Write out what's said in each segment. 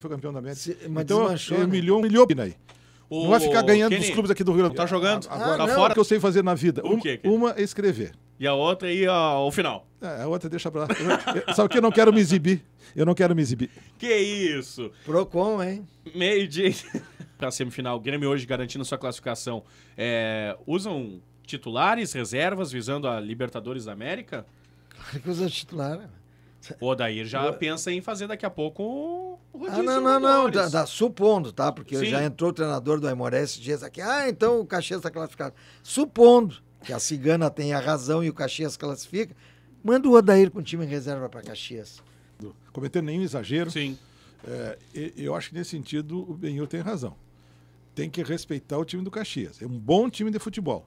foi campeão da América. Se, então, desmanchou, né? milhão, né? humilhou O... Não vai ficar ganhando dos clubes aqui do Rio Grande do Sul. Tá jogando? Agora, ah, tá fora. O que eu sei fazer na vida? O quê, uma é escrever. E a outra aí ao final. É, a outra deixa pra lá. só que eu não quero me exibir. Eu não quero me exibir. Que isso? Procon, hein? Meio dia pra semifinal. O Grêmio hoje garantindo sua classificação. É, usam titulares, reservas, visando a Libertadores da América? Claro que usa titular, né? O Odair já pensa em fazer daqui a pouco o ah, rodízio. Ah, não, não, não. supondo, tá? Porque Sim. já entrou o treinador do Aimoré esses dias aqui. Ah, então o Caxias está classificado. Supondo que a cigana tenha razão e o Caxias classifica, manda o Odair com o time em reserva para Caxias. Cometendo nenhum exagero. Sim. É, eu acho que nesse sentido o Benhur tem razão. Tem que respeitar o time do Caxias. É um bom time de futebol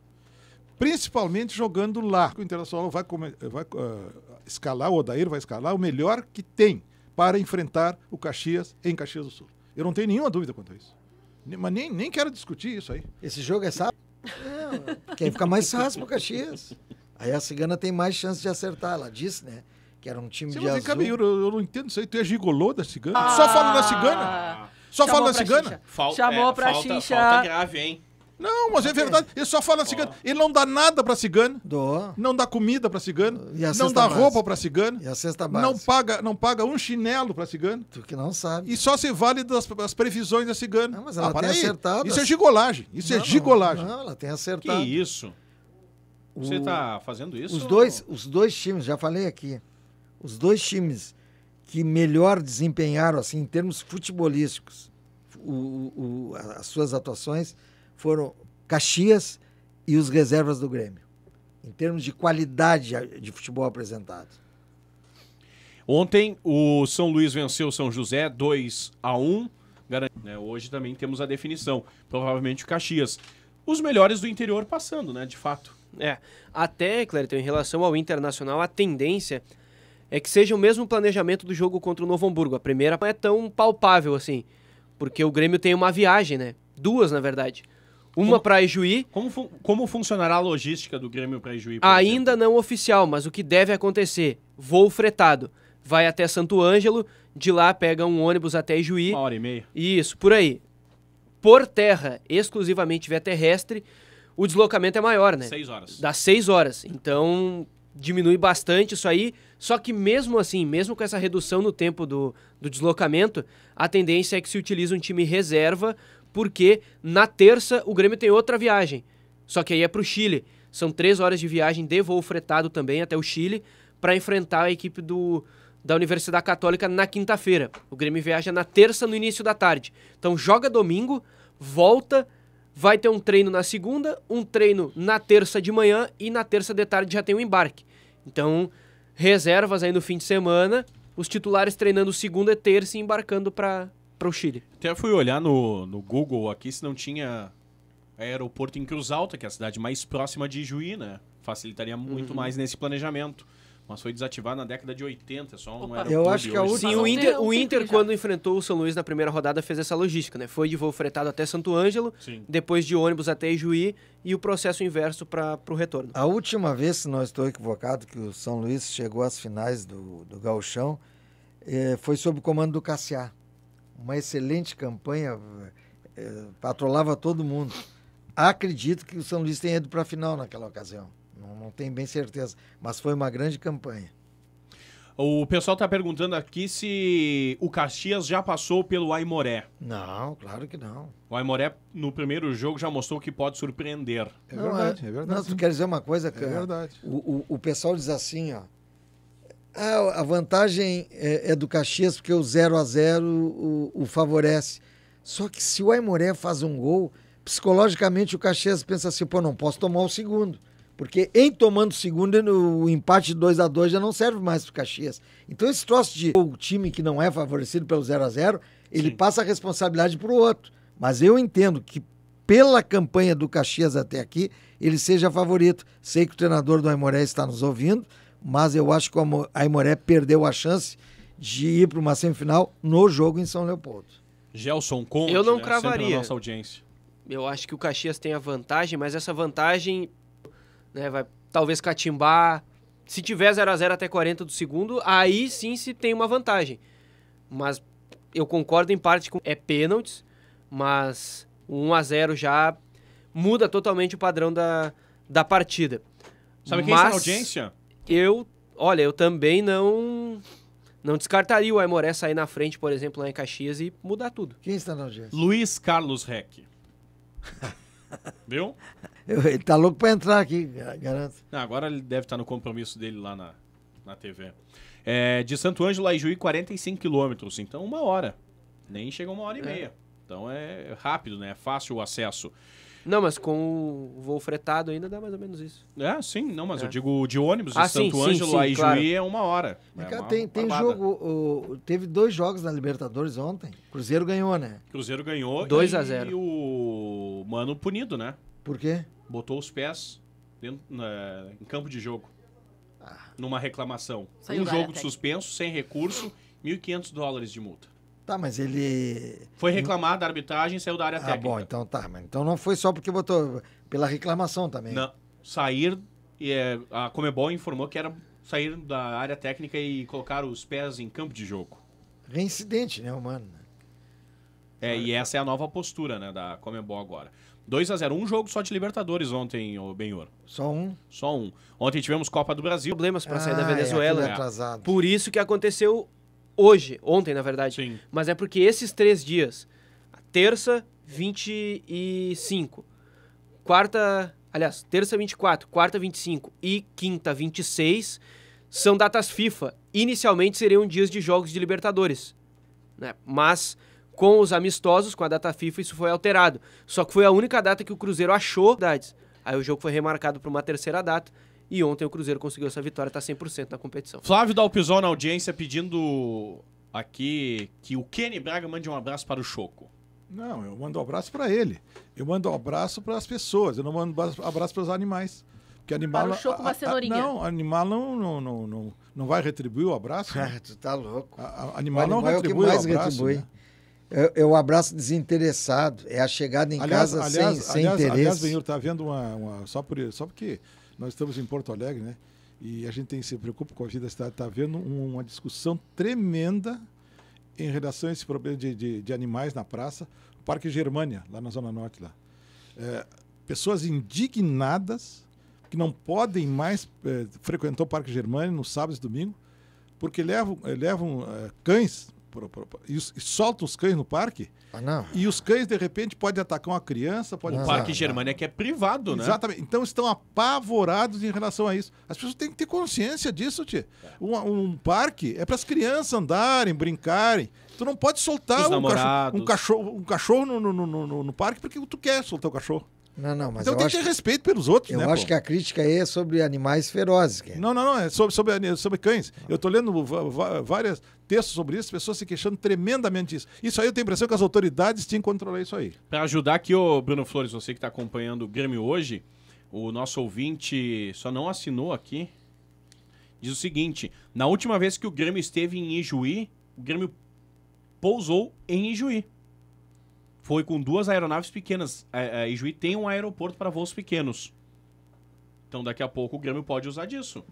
principalmente jogando lá. O Internacional vai, vai uh, escalar, o Odair vai escalar o melhor que tem para enfrentar o Caxias em Caxias do Sul. Eu não tenho nenhuma dúvida quanto a isso. Mas nem, nem quero discutir isso aí. Esse jogo é sábado? Não, quem fica mais para o Caxias. Aí a cigana tem mais chance de acertar, ela disse, né? Que era um time de não azul. Caminho, eu, eu não entendo isso aí. Tu é gigolô da cigana? Ah, só fala da cigana? Só fala da cigana? Xixi. Chamou é, falta, falta grave, hein? Não, mas é verdade. Ele só fala cigano. Ele não dá nada pra cigano. Dou. Não dá comida pra cigano. E a não dá base. roupa pra cigano. E a cesta base. Não paga, não paga um chinelo pra cigano. Tu que não sabe. E só se vale das, das previsões da cigana. Não, ah, mas ela ah, tem acertado. Isso é gigolagem. Isso é não, é gigolagem. Não, ela tem acertado. Que isso? Você tá fazendo isso? Os dois, os dois times, já falei aqui. Os dois times que melhor desempenharam, assim, em termos futebolísticos, o, o, as suas atuações foram Caxias e os reservas do Grêmio, em termos de qualidade de futebol apresentado. Ontem o São Luís venceu o São José 2 a 1 né? Hoje também temos a definição, provavelmente o Caxias. Os melhores do interior passando, né? De fato. É. Até, Clériton, em relação ao Internacional, a tendência é que seja o mesmo planejamento do jogo contra o Novo Hamburgo. A primeira não é tão palpável assim, porque o Grêmio tem uma viagem, né? Duas, na verdade. Uma para Ijuí. Como, como funcionará a logística do Grêmio para Ijuí? Ainda exemplo? não oficial, mas o que deve acontecer? Voo fretado. Vai até Santo Ângelo, de lá pega um ônibus até Ijuí. Uma hora e meia. Isso, por aí. Por terra, exclusivamente via terrestre, o deslocamento é maior, né? Seis horas. Dá seis horas. Então, diminui bastante isso aí. Só que mesmo assim, mesmo com essa redução no tempo do, do deslocamento, a tendência é que se utilize um time reserva porque na terça o Grêmio tem outra viagem. Só que aí é para o Chile. São três horas de viagem de voo fretado também até o Chile para enfrentar a equipe do, da Universidade Católica na quinta-feira. O Grêmio viaja na terça no início da tarde. Então joga domingo, volta, vai ter um treino na segunda, um treino na terça de manhã e na terça de tarde já tem o um embarque. Então reservas aí no fim de semana, os titulares treinando segunda e terça e embarcando para para o Chile. Até fui olhar no, no Google aqui se não tinha aeroporto em Cruz Alta, que é a cidade mais próxima de Juí, né? Facilitaria muito uhum. mais nesse planejamento. Mas foi desativado na década de 80, só um Opa, Eu acho que a última. Sim, o Inter, o Inter quando enfrentou o São Luís na primeira rodada, fez essa logística, né? Foi de voo fretado até Santo Ângelo, Sim. depois de ônibus até Juí e o processo inverso para o retorno. A última vez, se não estou equivocado, que o São Luís chegou às finais do, do galchão eh, foi sob o comando do Cassiar uma excelente campanha, é, patrolava todo mundo. Acredito que o São Luís tenha ido para a final naquela ocasião. Não, não tenho bem certeza, mas foi uma grande campanha. O pessoal está perguntando aqui se o Caxias já passou pelo Aimoré. Não, claro que não. O Aimoré, no primeiro jogo, já mostrou que pode surpreender. É não, verdade, é, é verdade. Não, tu quer dizer uma coisa, cara? É verdade. O, o, o pessoal diz assim, ó. Ah, a vantagem é, é, do Caxias, porque o 0 a 0 o, o, favorece. Só que se o Aimoré faz um gol, psicologicamente o Caxias pensa assim, pô, não posso tomar o segundo. Porque em tomando o segundo, o empate 2 a 2 já não serve mais o Caxias. Então esse troço de o time que não é favorecido pelo 0 a 0 ele Sim. passa a responsabilidade pro outro. Mas eu entendo que pela campanha do Caxias até aqui, ele seja favorito. Sei que o treinador do Aimoré está nos ouvindo, mas eu acho que a Imoré perdeu a chance de ir para uma semifinal no jogo em São Leopoldo. Gelson Conte, eu não né? cravaria. nossa audiência. Eu acho que o Caxias tem a vantagem, mas essa vantagem né, vai talvez catimbar. Se tiver 0 a 0 até 40 do segundo, aí sim se tem uma vantagem. Mas eu concordo em parte com é pênaltis, mas 1 a 0 já muda totalmente o padrão da, da partida. Sabe mas... quem está na audiência? eu, olha, eu também não não descartaria o Aimoré sair na frente, por exemplo, lá em Caxias e mudar tudo. Quem está na audiência? Luiz Carlos Reck. Viu? Ele tá louco para entrar aqui, garanto. Não, agora ele deve estar tá no compromisso dele lá na, na TV. É, de Santo Ângelo a Ijuí, 45 quilômetros, então uma hora. Nem chega uma hora e é. meia. Então é rápido, né? É fácil o acesso. Não, mas com o voo fretado ainda dá mais ou menos isso. É, sim, não, mas é. eu digo de ônibus, ah, de Santo sim, Ângelo aí a Juí é uma hora. É cara, é uma tem, tem jogo, o, teve dois jogos na Libertadores ontem. Cruzeiro ganhou, né? Cruzeiro ganhou. 2 a 0 E o Mano punido, né? Por quê? Botou os pés dentro, na, em campo de jogo. Ah. Numa reclamação. Saiu um jogo de suspenso, sem recurso, 1.500 dólares de multa. Tá, mas ele. Foi reclamar da arbitragem e saiu da área ah, técnica. Tá bom, então tá. Mas então não foi só porque botou. pela reclamação também. Não. Sair. É, a Comebol informou que era sair da área técnica e colocar os pés em campo de jogo. Reincidente, né, humano? Né? É, e essa é a nova postura, né, da Comebol agora. 2 a 0 Um jogo só de Libertadores ontem, o Benhor. Só um? Só um. Ontem tivemos Copa do Brasil. Problemas para ah, sair da ah, é, Venezuela. É, Por isso que aconteceu hoje, ontem na verdade. Sim. Mas é porque esses três dias, terça 25, quarta, aliás, terça 24, quarta 25 e quinta 26 são datas FIFA. Inicialmente seriam dias de jogos de Libertadores, né? Mas com os amistosos, com a data FIFA, isso foi alterado. Só que foi a única data que o Cruzeiro achou, Aí o jogo foi remarcado para uma terceira data e ontem o Cruzeiro conseguiu essa vitória, está 100% na competição. Flávio Dalpizol na audiência pedindo aqui que o Kenny Braga mande um abraço para o Choco. Não, eu mando um abraço para ele. Eu mando um abraço para as pessoas. Eu não mando um abraço para os animais. Porque animal. Para o Choco uma não, animal não, não, não, não, não vai retribuir o abraço. Né? Ah, tu tá louco. A, a, animal, o animal não retribui é o, mais o abraço. Retribui. Né? É, é o abraço desinteressado, é a chegada em aliás, casa aliás, sem, aliás, sem interesse. Aliás, Benhur, tá vendo uma, uma, só, por, só porque nós estamos em Porto Alegre, né? E a gente tem que se preocupa com a vida da cidade. Está havendo uma discussão tremenda em relação a esse problema de, de, de, animais na praça. O Parque Germânia, lá na Zona Norte. Lá. É, pessoas indignadas que não podem mais é, frequentar o Parque Germânia no sábado e domingo porque levam, é, levam é, cães Pra, pra, pra, e, e solta os cães no parque. Ah, e os cães, de repente, podem atacar uma criança. Pode... O Parque Germânia que é privado, né? Exatamente. Então estão apavorados em relação a isso. As pessoas têm que ter consciência disso, tio. Um, um parque é para as crianças andarem, brincarem. Tu não pode soltar um cachorro, um cachorro, um cachorro no, no, no, no, no parque porque tu quer soltar o cachorro. Não, não, mas então tem que ter respeito pelos outros, eu né? Eu acho pô? que a crítica aí é sobre animais ferozes. Cara. É. Não, não, não, é sobre, sobre, sobre cães. Eu estou lendo vários textos sobre isso, pessoas se queixando tremendamente disso. Isso aí eu tenho a impressão que as autoridades tinham que controlar isso aí. Para ajudar aqui, o Bruno Flores, você que está acompanhando o Grêmio hoje, o nosso ouvinte só não assinou aqui. Diz o seguinte: na última vez que o Grêmio esteve em Ijuí, o Grêmio pousou em Ijuí foi com duas aeronaves pequenas. A, é, a é, Ijuí tem um aeroporto para voos pequenos. Então daqui a pouco o Grêmio pode usar disso.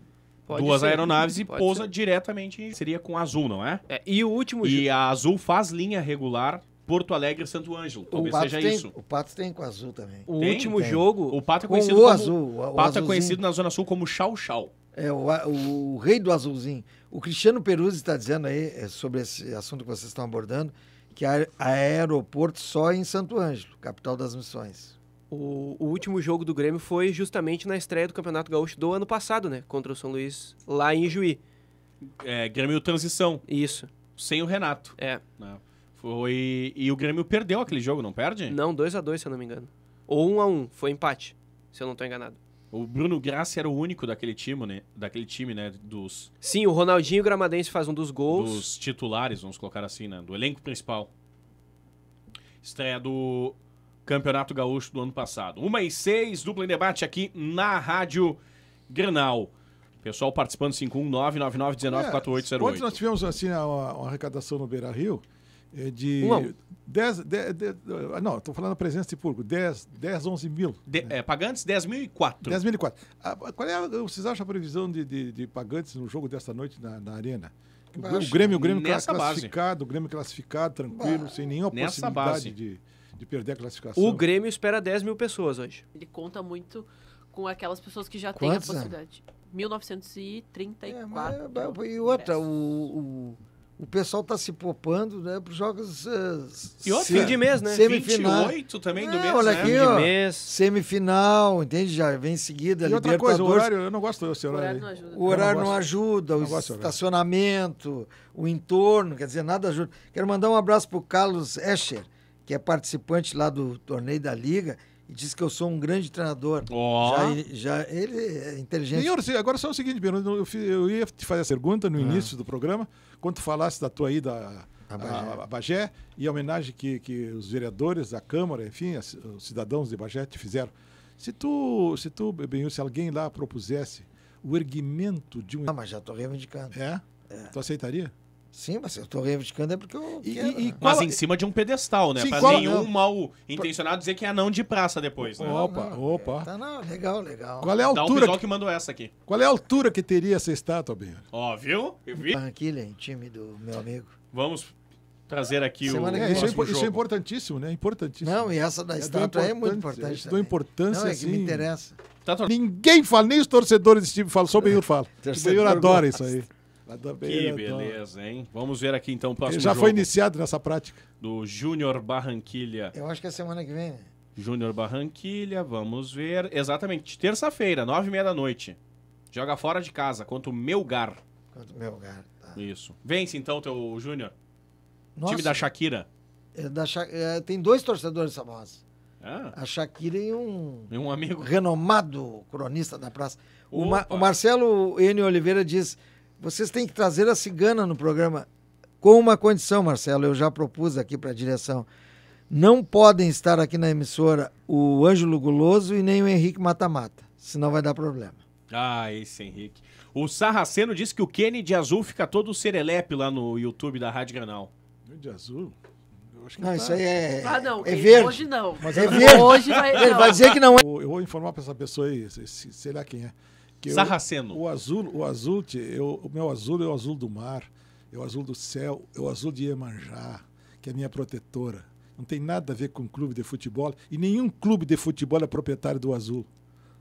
Pode duas ser. aeronaves e pousa ser. diretamente. Seria com Azul, não é? é? E o último. E a Azul faz linha regular Porto Alegre Santo Ângelo. Talvez seja tem, isso. O Pato tem com azul também. O tem, último tem. jogo. O Pato é conhecido. O como, azul. O Pato é conhecido na Zona Sul como Chau Chau. É, o, o, o rei do azulzinho. O Cristiano Peruzzi está dizendo aí é, sobre esse assunto que vocês estão abordando que há aeroporto só em Santo Ângelo, capital das missões. O, o, último jogo do Grêmio foi justamente na estreia do Campeonato Gaúcho do ano passado, né? Contra o São Luís, lá em Juí. É, Grêmio Transição. Isso. Sem o Renato. É. Né? Foi. E o Grêmio perdeu aquele jogo, não perde? Não, 2 a 2 se eu não me engano. Ou 1 um a 1 um, foi empate, se eu não estou enganado. O Bruno Grassi era o único daquele time, né? Daquele time, né? Dos. Sim, o Ronaldinho Gramadense faz um dos gols. Dos titulares, vamos colocar assim, né? Do elenco principal. Estreia do Campeonato Gaúcho do ano passado. Uma e seis, dupla em debate aqui na Rádio Grenal. Pessoal participando 51999194808. É, ontem nós tivemos assim uma, uma arrecadação no Beira Rio. É de. Um 10, 10, 10, não, estou falando a presença de público, 10, 10 11 mil. De, é, pagantes, 10.004. 10.004. Ah, qual é, vocês acham a previsão de, de, de pagantes no jogo desta noite na, na Arena? O Grêmio, o Grêmio classificado, o Grêmio classificado, tranquilo, bah. sem nenhuma Nessa possibilidade base. de, de perder a classificação. O Grêmio espera 10 mil pessoas hoje. Ele conta muito com aquelas pessoas que já Quantos têm a possibilidade. Anos? 1934. É, mas, e outra, o... o o pessoal está se popando né, para os jogos. Uh, e outro, fim de mês, né? Semifinal. 28 também é, do mês. Olha né? aqui, ó, mês. Semifinal, entende? Já vem em seguida. E outra coisa, o horário, eu não gosto desse horário. O horário não ajuda. O horário não ajuda, o estacionamento, o entorno, quer dizer, nada ajuda. Quero mandar um abraço para o Carlos Escher, que é participante lá do torneio da Liga e diz que eu sou um grande treinador. Oh. Já, já, ele é inteligente. Senhor, agora só o seguinte, Bruno, eu, eu ia te fazer a pergunta no ah. início do programa, quando tu falasse da tua ida a Bagé. A, a Bagé e a homenagem que, que os vereadores da Câmara, enfim, as, os cidadãos de Bagé te fizeram. Se tu, se tu, bem, se alguém lá propusesse o erguimento de um... Ah, mas já estou reivindicando. É? é? Tu aceitaria? Sim, mas eu estou reivindicando é porque eu. E, quero, e, né? Mas em cima de um pedestal, né? para pra nenhum não. mal intencionado dizer que é anão de praça depois, né? Opa, não, opa. Tá, não, legal, legal. Qual é a altura. que... que mandou essa aqui. Qual é a altura que teria essa estátua, Binho? Ó, viu? Eu vi. em time do meu amigo. Vamos trazer aqui Semana o. É, isso, é, isso é importantíssimo, né? Importantíssimo. Não, e essa da é estátua é, muito importante. É Dou importância. Não, é que me interessa. Tá Ninguém fala, nem os torcedores desse time falam, só o Benhur fala. o Benhur adora gosta. isso aí que beleza, hein? Vamos ver aqui então o próximo Ele já jogo foi iniciado nessa prática. Do Júnior Barranquilha. Eu acho que é semana que vem, né? Júnior Barranquilha, vamos ver. Exatamente, terça-feira, nove e meia da noite. Joga fora de casa, contra o Melgar. Contra o Melgar, tá. Isso. Vence então teu Júnior. Time da Shakira. É da Sha... é, tem dois torcedores famosos. Ah. A Shakira e um, e um amigo renomado cronista da praça. O, Ma... o Marcelo N. Oliveira diz: vocês têm que trazer a cigana no programa com uma condição, Marcelo, eu já propus aqui para a direção. Não podem estar aqui na emissora o Ângelo Guloso e nem o Henrique Matamata, senão vai dar problema. Ah, esse Henrique. O Sarraceno disse que o Kennedy Azul fica todo serelepe lá no YouTube da Rádio Granal. De azul? não, tá. isso aí é. Ah, não, é verde. Hoje não. Mas é verde. Hoje vai, Ele vai dizer que não é. Eu vou informar para essa pessoa aí, sei lá é quem é. Que Sarraceno. Eu, o azul, o azul, eu, o meu azul é o azul do mar, é o azul do céu, é o azul de Iemanjá, que é minha protetora. Não tem nada a ver com clube de futebol e nenhum clube de futebol é proprietário do azul.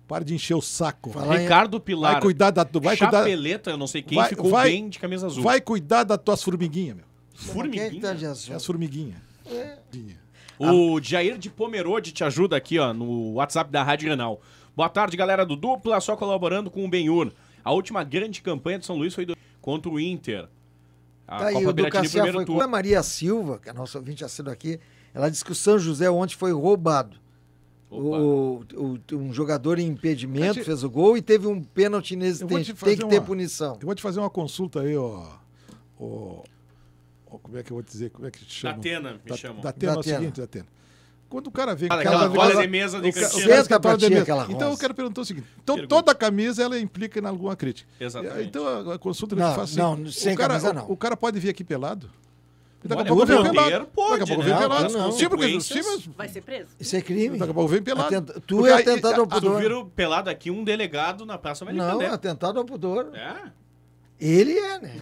Para de encher o saco. Vai, Ricardo Pilar. Vai cuidar da tua. Chapeleta, cuidar, eu não sei quem, vai, ficou vai, bem de camisa azul. Vai cuidar das tuas formiguinhas, meu. Formiguinha? Tá de azul? É as formiguinhas. É. O Jair de Pomerode te ajuda aqui, ó, no WhatsApp da Rádio Renal. Boa tarde, galera do Dupla, só colaborando com o Benhur. A última grande campanha de São Luís foi do... contra o Inter. A tá Copa aí, o primeiro foi turno. A Maria Silva, que é a nossa ouvinte assídua aqui, ela disse que o São José ontem foi roubado. O, o, um jogador em impedimento te... fez o gol e teve um pênalti inexistente. Te Tem que uma... ter punição. Eu vou te fazer uma consulta aí, ó. ó, como é que eu vou dizer? Como é que te chama? Datena, me da, Datena, Datena. é o seguinte, Datena. Quando o cara vê ah, aquela toalha de mesa de cantina. Ca... De mesa. Então eu quero perguntar o seguinte: então, Pergunta. toda camisa ela implica em alguma crítica. Exatamente. Então a, a consulta não, que assim, não, sem o cara, camisa, não. O, o cara pode vir aqui pelado? daqui a pouco vem pelado. Pode, daqui a pouco vem né? pelado. Não, Sim, porque, sim, mas... Vai ser preso. Isso é crime. Daqui a pouco vem pelado. Atenta... Tu porque é atentado ao pudor. Tu vira pelado aqui um delegado na Praça Americana. Não, né? atentado ao pudor. É. Ele é, né?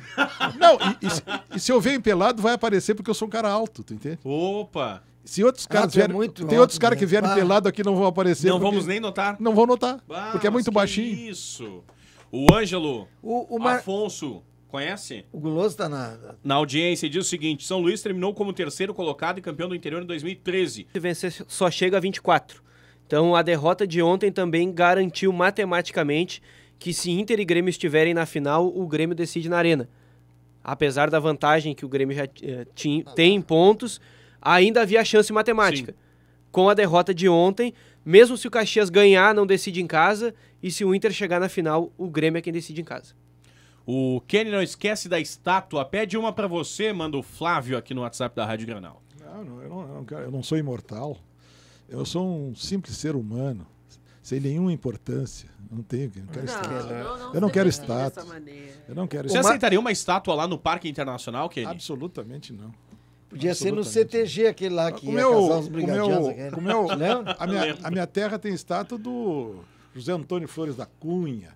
Não, e, e, e, se eu venho pelado, vai aparecer porque eu sou um cara alto, tu entende? Opa! Se outros ah, caras é vierem, é muito tem outros caras né? que vierem ah. pelado aqui não vão aparecer. Não vamos nem notar. Não vão notar, porque é muito baixinho. Isso. O Ângelo, o, o Mar... Afonso, conhece? O Guloso tá na... Na audiência diz o seguinte, São Luís terminou como terceiro colocado e campeão do interior em 2013. Se vencer, só chega a 24. Então a derrota de ontem também garantiu matematicamente que se Inter e Grêmio estiverem na final, o Grêmio decide na arena. Apesar da vantagem que o Grêmio já eh, tem em pontos ainda havia chance matemática. Sim. Com a derrota de ontem, mesmo se o Caxias ganhar, não decide em casa, e se o Inter chegar na final, o Grêmio é quem decide em casa. O Kenny não esquece da estátua. Pede uma para você, manda o Flávio aqui no WhatsApp da Rádio Granal. Não, não, eu, não, eu não sou imortal. Eu sou um simples ser humano, sem nenhuma importância. Não tenho, não quero estátua. eu não quero estátua. Eu não quero Você aceitaria uma estátua lá no Parque Internacional, Kenny? Absolutamente não. Podia ser no CTG, aquele lá que ia casar os brigadianos. Comeu, né? comeu, a, minha, a minha terra tem estátua do José Antônio Flores da Cunha.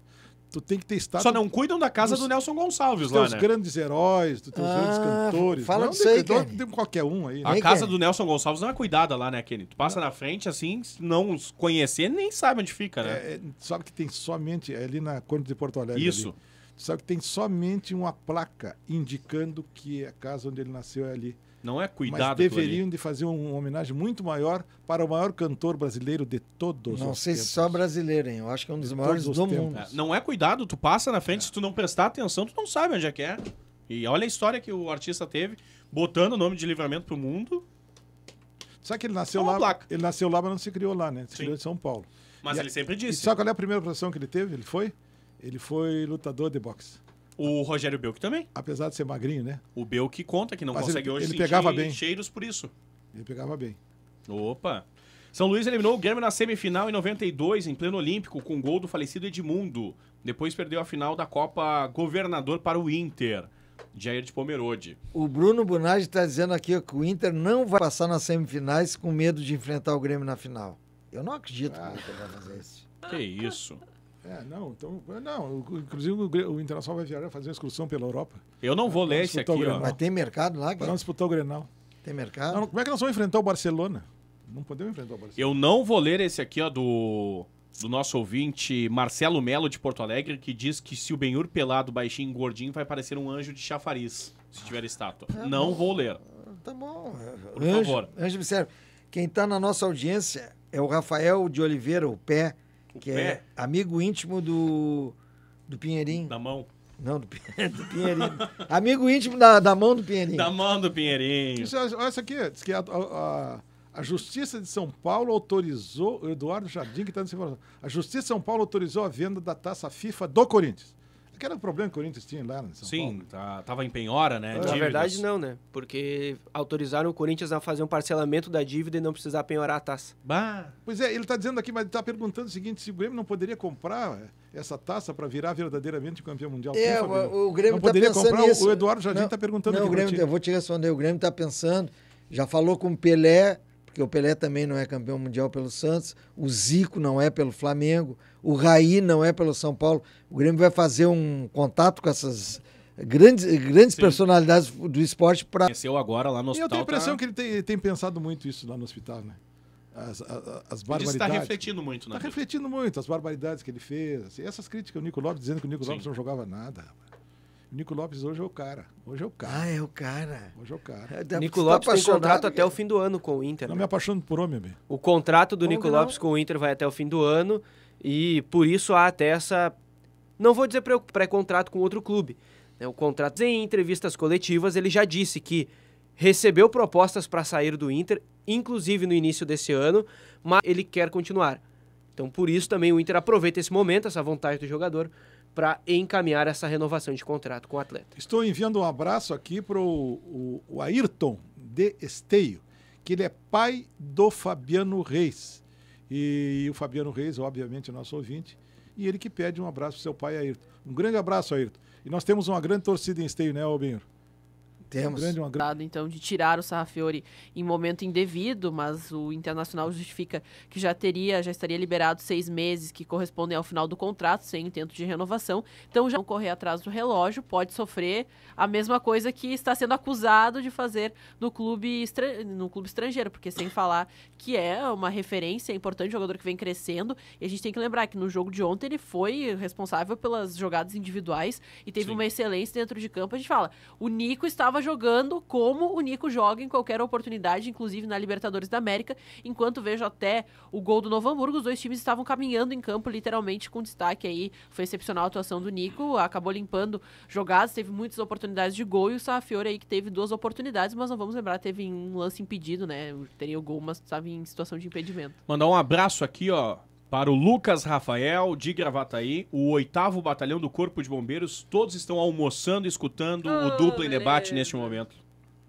Tu tem que ter estátua... Só não cuidam da casa dos, do Nelson Gonçalves lá, né? grandes heróis, dos teus ah, grandes cantores. Fala não, disso aí, Tem qualquer um aí. Né? A casa do Nelson Gonçalves não é cuidada lá, né, Kenny? Tu passa na frente, assim, não os conhecer, nem sabe onde fica, né? É, é sabe que tem somente... É ali na Corte de Porto Alegre. Isso. Ali sabe que tem somente uma placa indicando que a casa onde ele nasceu é ali. Não é cuidado. Mas deveriam de fazer uma homenagem muito maior para o maior cantor brasileiro de todos Não os sei tempos. se só brasileiro, hein? Eu acho que é um dos de maiores do tempos. mundo. É, não é cuidado, tu passa na frente, é. se tu não prestar atenção, tu não sabe onde é que é. E olha a história que o artista teve, botando o nome de livramento pro mundo. Só que ele nasceu é lá? Placa. Ele nasceu lá, mas não se criou lá, né? Se Sim. criou em São Paulo. Mas e ele sempre disse. E sabe qual é a primeira profissão que ele teve? Ele foi? Ele foi lutador de boxe. O Rogério Belk também. Apesar de ser magrinho, né? O Belk conta que não Mas consegue ele, hoje ele pegava bem. cheiros por isso. Ele pegava bem. Opa! São Luís eliminou o Grêmio na semifinal em 92, em pleno Olímpico, com gol do falecido Edmundo. Depois perdeu a final da Copa Governador para o Inter. Jair de Pomerode. O Bruno Bunage está dizendo aqui que o Inter não vai passar nas semifinais com medo de enfrentar o Grêmio na final. Eu não acredito ah. que o Inter vai fazer isso. Que isso. É. é, não, então. Não, inclusive o, o Internacional vai viajar fazer uma excursão pela Europa. Eu não vou ler esse aqui, ó. Mas tem mercado lá, Para não disputou o Grenal. Tem mercado? Não, como é que nós vamos enfrentar o Barcelona? Não podemos enfrentar o Barcelona. Eu não vou ler esse aqui, ó, do, do nosso ouvinte Marcelo Melo de Porto Alegre, que diz que se o Benhur pelado, baixinho, gordinho, vai parecer um anjo de chafariz, se tiver estátua. Tá não bom. vou ler. Tá bom. Por anjo, favor. Anjo, me serve. Quem está na nossa audiência é o Rafael de Oliveira, o pé que pé? é amigo íntimo do, do Pinheirinho. Da mão. Não, do, do Pinheirinho. amigo íntimo da, da mão do Pinheirinho. Da mão do Pinheirinho. Isso, olha isso aqui, diz que a, a, a Justiça de São Paulo autorizou, o Eduardo Jardim que está nessa informação, a Justiça de São Paulo autorizou a venda da taça FIFA do Corinthians. Que era o problema que o Corinthians tinha lá né, em São Sim, Paulo. Tá, tava em penhora, né? Na dívidas. verdade, não, né? Porque autorizaram o Corinthians a fazer um parcelamento da dívida e não precisar penhorar a taça. Bah. Pois é, ele está dizendo aqui, mas está perguntando o seguinte: se o Grêmio não poderia comprar é, essa taça para virar verdadeiramente campeão mundial? É, o, o, Grêmio está pensando comprar? nisso. O Eduardo Jardim está perguntando não, o Grêmio, tá, Eu vou te responder. O Grêmio está pensando, já falou com o Pelé porque o Pelé também não é campeão mundial pelo Santos, o Zico não é pelo Flamengo, o Raí não é pelo São Paulo. O Grêmio vai fazer um contato com essas grandes, grandes personalidades do esporte para. Conheceu agora lá no hospital. E eu tenho a tá impressão tá... que ele tem, tem, pensado muito isso lá no hospital, né? As, as, as barbaridades. está refletindo muito, né? Está refletindo muito as barbaridades que ele fez. Assim, essas críticas, o Nico Lopes dizendo que o Nico Sim. Lopes não jogava nada. Rapaz. Nico Lopes hoje é o cara. Hoje é o cara. Ah, é o cara. Hoje é o cara. É, Nico tá Lopes tá tem contrato até o fim do ano com o Inter. Não né? me apaixono por homem, amigo. O contrato do Como Nico Lopes com o Inter vai até o fim do ano e por isso há até essa. Não vou dizer pré-contrato com outro clube. Né? O contrato, em entrevistas coletivas, ele já disse que recebeu propostas para sair do Inter, inclusive no início desse ano, mas ele quer continuar. Então, por isso também o Inter aproveita esse momento, essa vontade do jogador, para encaminhar essa renovação de contrato com o atleta. Estou enviando um abraço aqui para o, o Ayrton de Esteio, que ele é pai do Fabiano Reis. E, o Fabiano Reis, obviamente, é nosso ouvinte, e ele que pede um abraço para seu pai, Ayrton. Um grande abraço, Ayrton. E nós temos uma grande torcida em Esteio, né, Albinho? Temos. É uma grande, uma grande... Então, de tirar o Sarrafiori em momento indevido, mas o Internacional justifica que já teria, já estaria liberado seis meses que correspondem ao final do contrato, sem intento de renovação. Então, já não correr atrás do relógio, pode sofrer a mesma coisa que está sendo acusado de fazer no clube, estra... no clube estrangeiro, porque sem falar que é uma referência, é importante, jogador que vem crescendo. E a gente tem que lembrar que no jogo de ontem ele foi responsável pelas jogadas individuais e teve Sim. uma excelência dentro de campo. A gente fala, o Nico estava jogando como o Nico joga em qualquer oportunidade, inclusive na Libertadores da América. Enquanto vejo até o gol do Novo Hamburgo, os dois times estavam caminhando em campo, literalmente, com destaque aí. Foi excepcional a atuação do Nico, acabou limpando jogadas, teve muitas oportunidades de gol e o Safiori aí que teve duas oportunidades, mas não vamos lembrar, teve um lance impedido, né? Teria o gol, mas estava em situação de impedimento. Mandar um abraço aqui, ó, para o Lucas Rafael, de Gravataí, o oitavo batalhão do Corpo de Bombeiros, todos estão almoçando escutando oh, o duplo em debate neste momento.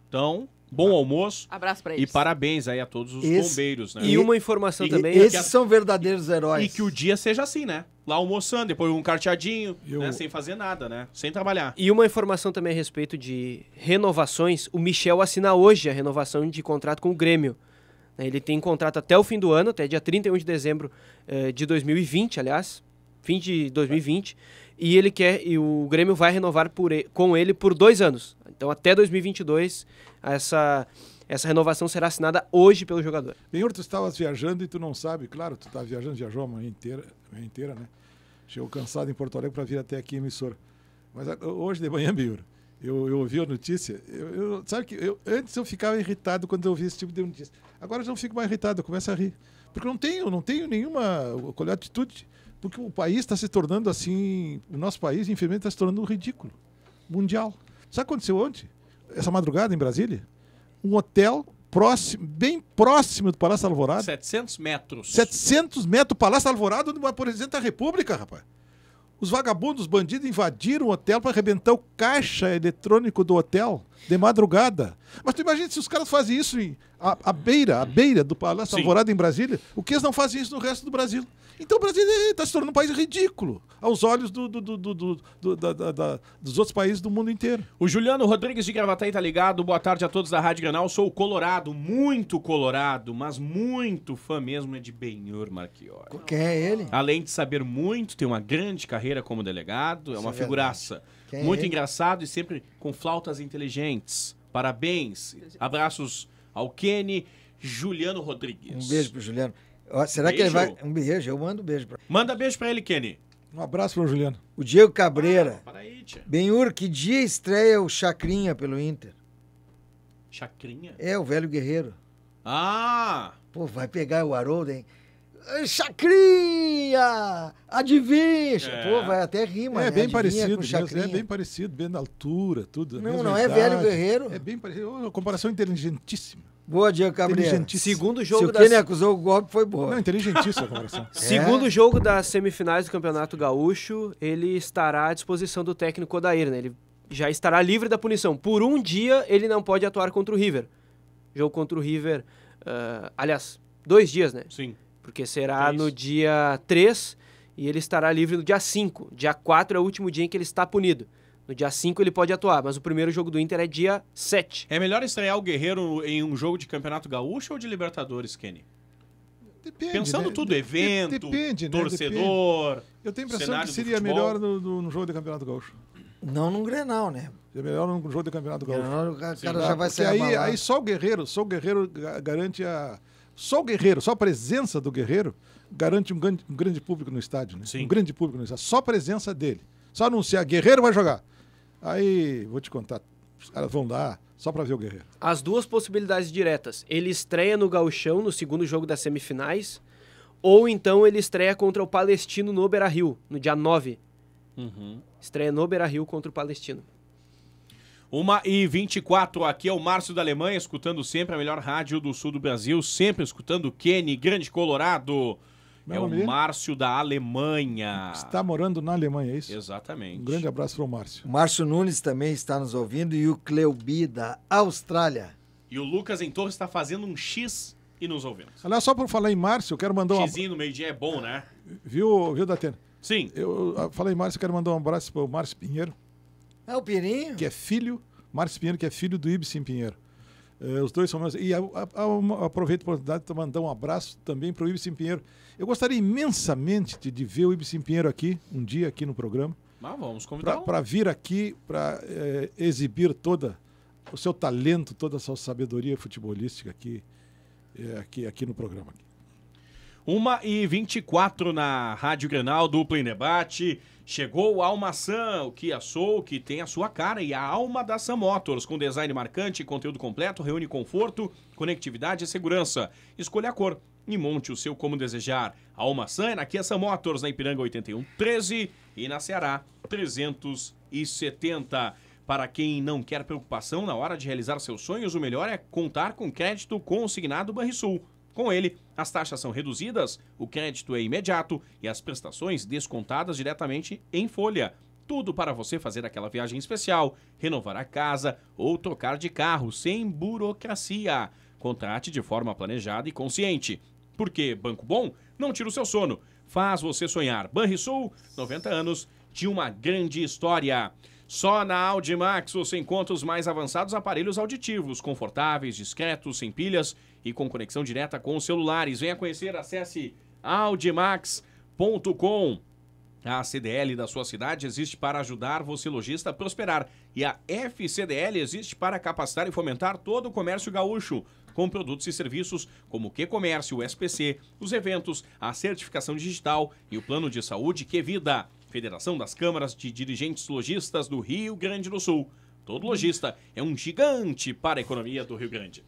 Então, Bom almoço. Abraço para eles. E parabéns aí a todos os Esse, bombeiros, né? E uma informação e, também. E, esses a, são verdadeiros heróis. E que o dia seja assim, né? Lá almoçando, depois um carteadinho, eu... né? sem fazer nada, né? Sem trabalhar. E uma informação também a respeito de renovações. O Michel assina hoje a renovação de contrato com o Grêmio. Né, ele tem contrato até o fim do ano, até dia 31 de dezembro eh, de 2020, aliás, fim de 2020, e ele quer e o Grêmio vai renovar por, com ele por dois anos. Então até 2022 essa essa renovação será assinada hoje pelo jogador. Benhur, tu estavas viajando e tu não sabe, claro, tu estava tá viajando, viajou a manhã inteira, manhã inteira, né? Chegou cansado em Porto Alegre para vir até aqui emissora. Mas ah, hoje de manhã, Benhur, eu, eu ouvi a notícia. Eu, eu, sabe que eu, antes eu ficava irritado quando eu ouvi esse tipo de notícia. Agora eu não fico mais irritado, eu começo a rir. Porque não tenho, não tenho nenhuma. Qual é a atitude? Porque o país está se tornando assim. O nosso país, infelizmente, está se tornando um ridículo. Mundial. Sabe o que aconteceu ontem? Essa madrugada em Brasília? Um hotel próximo, bem próximo do Palácio Alvorada. 700 metros. 700 metros do Palácio Alvorada, onde uma presidente da República, rapaz. Os vagabundos bandidos invadiram o hotel para arrebentar o caixa eletrônico do hotel de madrugada. Mas tu imagina se os caras fazem isso em, à, beira, a beira do Palácio Sim. Alvorada em Brasília, o que eles não fazem isso no resto do Brasil? Então o Brasil está é, se tornando um país ridículo aos olhos do, do, do, da, da, da, dos outros países do mundo inteiro. O Juliano Rodrigues de Gravataí tá ligado. Boa tarde a todos da Rádio Granal. Sou o colorado, muito colorado, mas muito fã mesmo é de Benhor Marquinhos. Quem é ele? Além de saber muito, tem uma grande carreira como delegado, é uma é figuraça. É muito engraçado e sempre com flautas inteligentes. Parabéns. Abraços ao Kenny, Juliano Rodrigues. Um beijo pro Juliano será beijo. que ele vai. Um beijo, eu mando um beijo pra Manda beijo pra ele, Kenny. Um abraço pro Juliano. O Diego Cabreira. Ah, aí, Benhur, que dia estreia o Chacrinha pelo Inter? Chacrinha? É, o velho guerreiro. Ah! Pô, vai pegar o Haroldo, hein? Chacrinha! Adivinha! É. Pô, vai até rima, é, né? Bem parecido, Chacrinha. é bem parecido, bem da altura, tudo. Não, não é velho guerreiro. É bem parecido, é uma comparação inteligentíssima. Boa, Diego Gabriel. Segundo jogo Se o das... acusou o golpe, foi boa. Não, inteligentíssimo. a comparação. é. Segundo jogo das semifinais do Campeonato Gaúcho, ele estará à disposição do técnico Odair, né? Ele já estará livre da punição. Por um dia, ele não pode atuar contra o River. Jogo contra o River, uh, aliás, dois dias, né? Sim. Porque será é no dia 3 e ele estará livre no dia 5. Dia 4 é o último dia em que ele está punido. No dia 5 ele pode atuar, mas o primeiro jogo do Inter é dia 7. É melhor estrear o Guerreiro em um jogo de Campeonato Gaúcho ou de Libertadores, Kenny? Depende, Pensando né? tudo, evento, depende, né? torcedor. Depende. Eu tenho a impressão que seria melhor no, no, no jogo de Campeonato Gaúcho. Não num Grenal, né? É melhor num jogo de Campeonato Gaúcho. Não, o cara Sim, já vai ser aí, aí só o Guerreiro, só o Guerreiro garante a só o Guerreiro, só a presença do Guerreiro garante um grande, um grande público no estádio, né? Sim. Um grande público no estádio. Só a presença dele. Só anunciar Guerreiro vai jogar. Aí, vou te contar, os caras vão lá só para ver o Guerreiro. As duas possibilidades diretas. Ele estreia no Gauchão, no segundo jogo das semifinais, ou então ele estreia contra o Palestino no Beira-Rio, no dia 9. Uhum. Estreia no Beira-Rio contra o Palestino. 1 e 24 aqui é o Márcio da Alemanha, escutando sempre a melhor rádio do sul do Brasil, sempre escutando o Kenny, Grande Colorado é o dele? Márcio da Alemanha. Está morando na Alemanha, é isso? Exatamente. Um grande abraço para o Márcio. Márcio Nunes também está nos ouvindo e o Cleubi da Austrália. E o Lucas em Torres está fazendo um X e nos ouvindo. Aliás, só para falar em Márcio, eu quero mandar um. X no meio-dia é bom, né? Viu, viu Datena? Sim. Eu, eu falei, Márcio, eu quero mandar um abraço para o Márcio Pinheiro. É o Pinheirinho? Que é filho, Márcio Pinheiro, que é filho do Ibsen Pinheiro. Uh, os dois são meus. E a, a, a, aproveito a oportunidade para mandar um abraço também para o Ibsen Pinheiro. Eu gostaria imensamente de, de ver o Ibsen Pinheiro aqui, um dia aqui no programa. Mas ah, vamos convidar. Para vir aqui, para é, exibir toda o seu talento, toda a sua sabedoria futebolística aqui, é, aqui, aqui no programa. Aqui. 1 e 24 na Rádio Grenal do em Debate. Chegou o Almaçã, o que assou, que tem a sua cara e a alma da Sam Motors, com design marcante, conteúdo completo, reúne conforto, conectividade e segurança. Escolha a cor e monte o seu como desejar. A Almaçã é na Kia Sam Motors, na Ipiranga 8113 e na Ceará 370. Para quem não quer preocupação na hora de realizar seus sonhos, o melhor é contar com crédito consignado Banrisul. Com ele, as taxas são reduzidas, o crédito é imediato e as prestações descontadas diretamente em folha. Tudo para você fazer aquela viagem especial, renovar a casa ou trocar de carro sem burocracia. Contrate de forma planejada e consciente. Porque Banco Bom não tira o seu sono, faz você sonhar. Banrisul, 90 anos de uma grande história. Só na Audimax você encontra os mais avançados aparelhos auditivos, confortáveis, discretos, sem pilhas e com conexão direta com os celulares. Venha conhecer, acesse audimax.com. A CDL da sua cidade existe para ajudar você lojista a prosperar e a FCDL existe para capacitar e fomentar todo o comércio gaúcho com produtos e serviços como o Q-Comércio, o SPC, os eventos, a certificação digital e o plano de saúde Que Vida. Federação das Câmaras de Dirigentes Lojistas do Rio Grande do Sul. Todo lojista é um gigante para a economia do Rio Grande.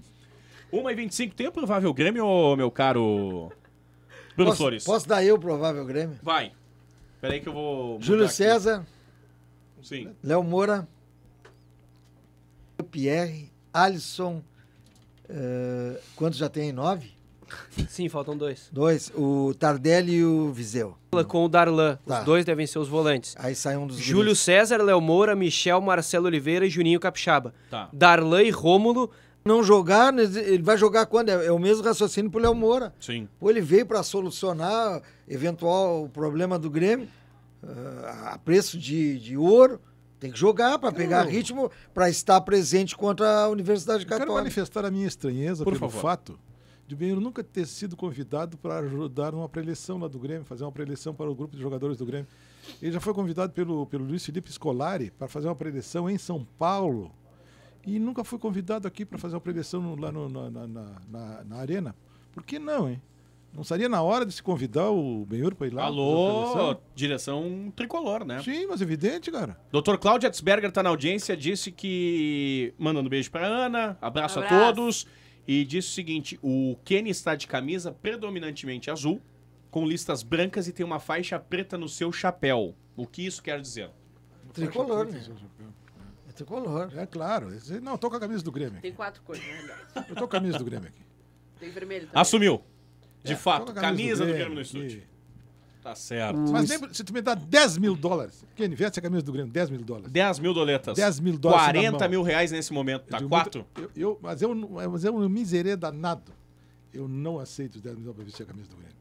1h25, tem o provável Grêmio, meu caro Bruno posso, Flores? Posso dar eu o provável Grêmio? Vai. Peraí que eu vou. Júlio César. Sim. Léo Moura. Pierre. Alisson. Uh, quantos já tem? Nove? Sim, faltam dois. Dois, o Tardelli e o Viseu. Com o Darlan, tá. os dois devem ser os volantes. Aí sai um dos Júlio César, Léo Moura, Michel, Marcelo Oliveira e Juninho Capixaba. Tá. Darlan e Rômulo não jogar, né, ele vai jogar quando? É, é, o mesmo raciocínio pro Léo Moura. Sim. Ou ele veio para solucionar eventual problema do Grêmio uh, a preço de, de ouro. Tem que jogar para pegar ritmo, para estar presente contra a Universidade Católica. Eu quero manifestar a minha estranheza Por pelo favor. fato de Benheiro nunca ter sido convidado para ajudar numa preleção lá do Grêmio, fazer uma preleção para o grupo de jogadores do Grêmio. Ele já foi convidado pelo, pelo Luiz Felipe Scolari para fazer uma preleção em São Paulo e nunca fui convidado aqui para fazer uma prevenção no, lá no, na, na, na, na, arena. Por que não, hein? Não seria na hora de se convidar o Benhur para ir lá? Alô, direção tricolor, né? Sim, mas evidente, cara. Dr. Claudio Etzberger está na audiência, disse que. Mandando beijo para Ana, abraço, abraço a todos. E disse o seguinte: o Kenny está de camisa predominantemente azul, com listas brancas e tem uma faixa preta no seu chapéu. O que isso quer dizer? Tricolor, né? É tricolor. É claro. Não, tô com a camisa do Grêmio. Aqui. Tem quatro cores, na né? verdade. Eu tô com a camisa do Grêmio aqui. Tem vermelho também. Assumiu. De é, fato, camisa, camisa, do Grêmio, do Grêmio no estúdio. E... Tá certo. Mas lembra, se tu me dá 10 mil dólares, quem investe a camisa do Grêmio, 10 mil dólares. 10 mil doletas. 10 mil dólares. 40 mil reais nesse momento, tá? Eu quatro? Muito, eu, eu, mas, eu, mas eu um miserê danado. Eu não aceito 10 mil dólares pra vestir a camisa do Grêmio.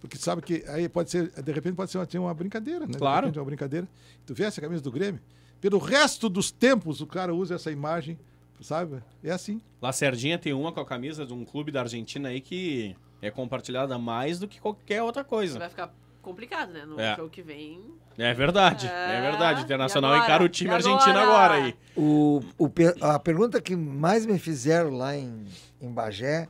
Porque sabe que aí pode ser, de repente pode ser uma, uma brincadeira, né? Claro. De repente, uma brincadeira. Tu veste a camisa do Grêmio, pelo resto dos tempos, o cara usa essa imagem, sabe? É assim. Lacerdinha tem uma com a camisa de um clube da Argentina aí que é compartilhada mais do que qualquer outra coisa. Vai ficar complicado, né? No é. jogo que vem. É verdade, é, é verdade. Internacional encara o time argentino agora aí. O, o, a pergunta que mais me fizeram lá em, em Bagé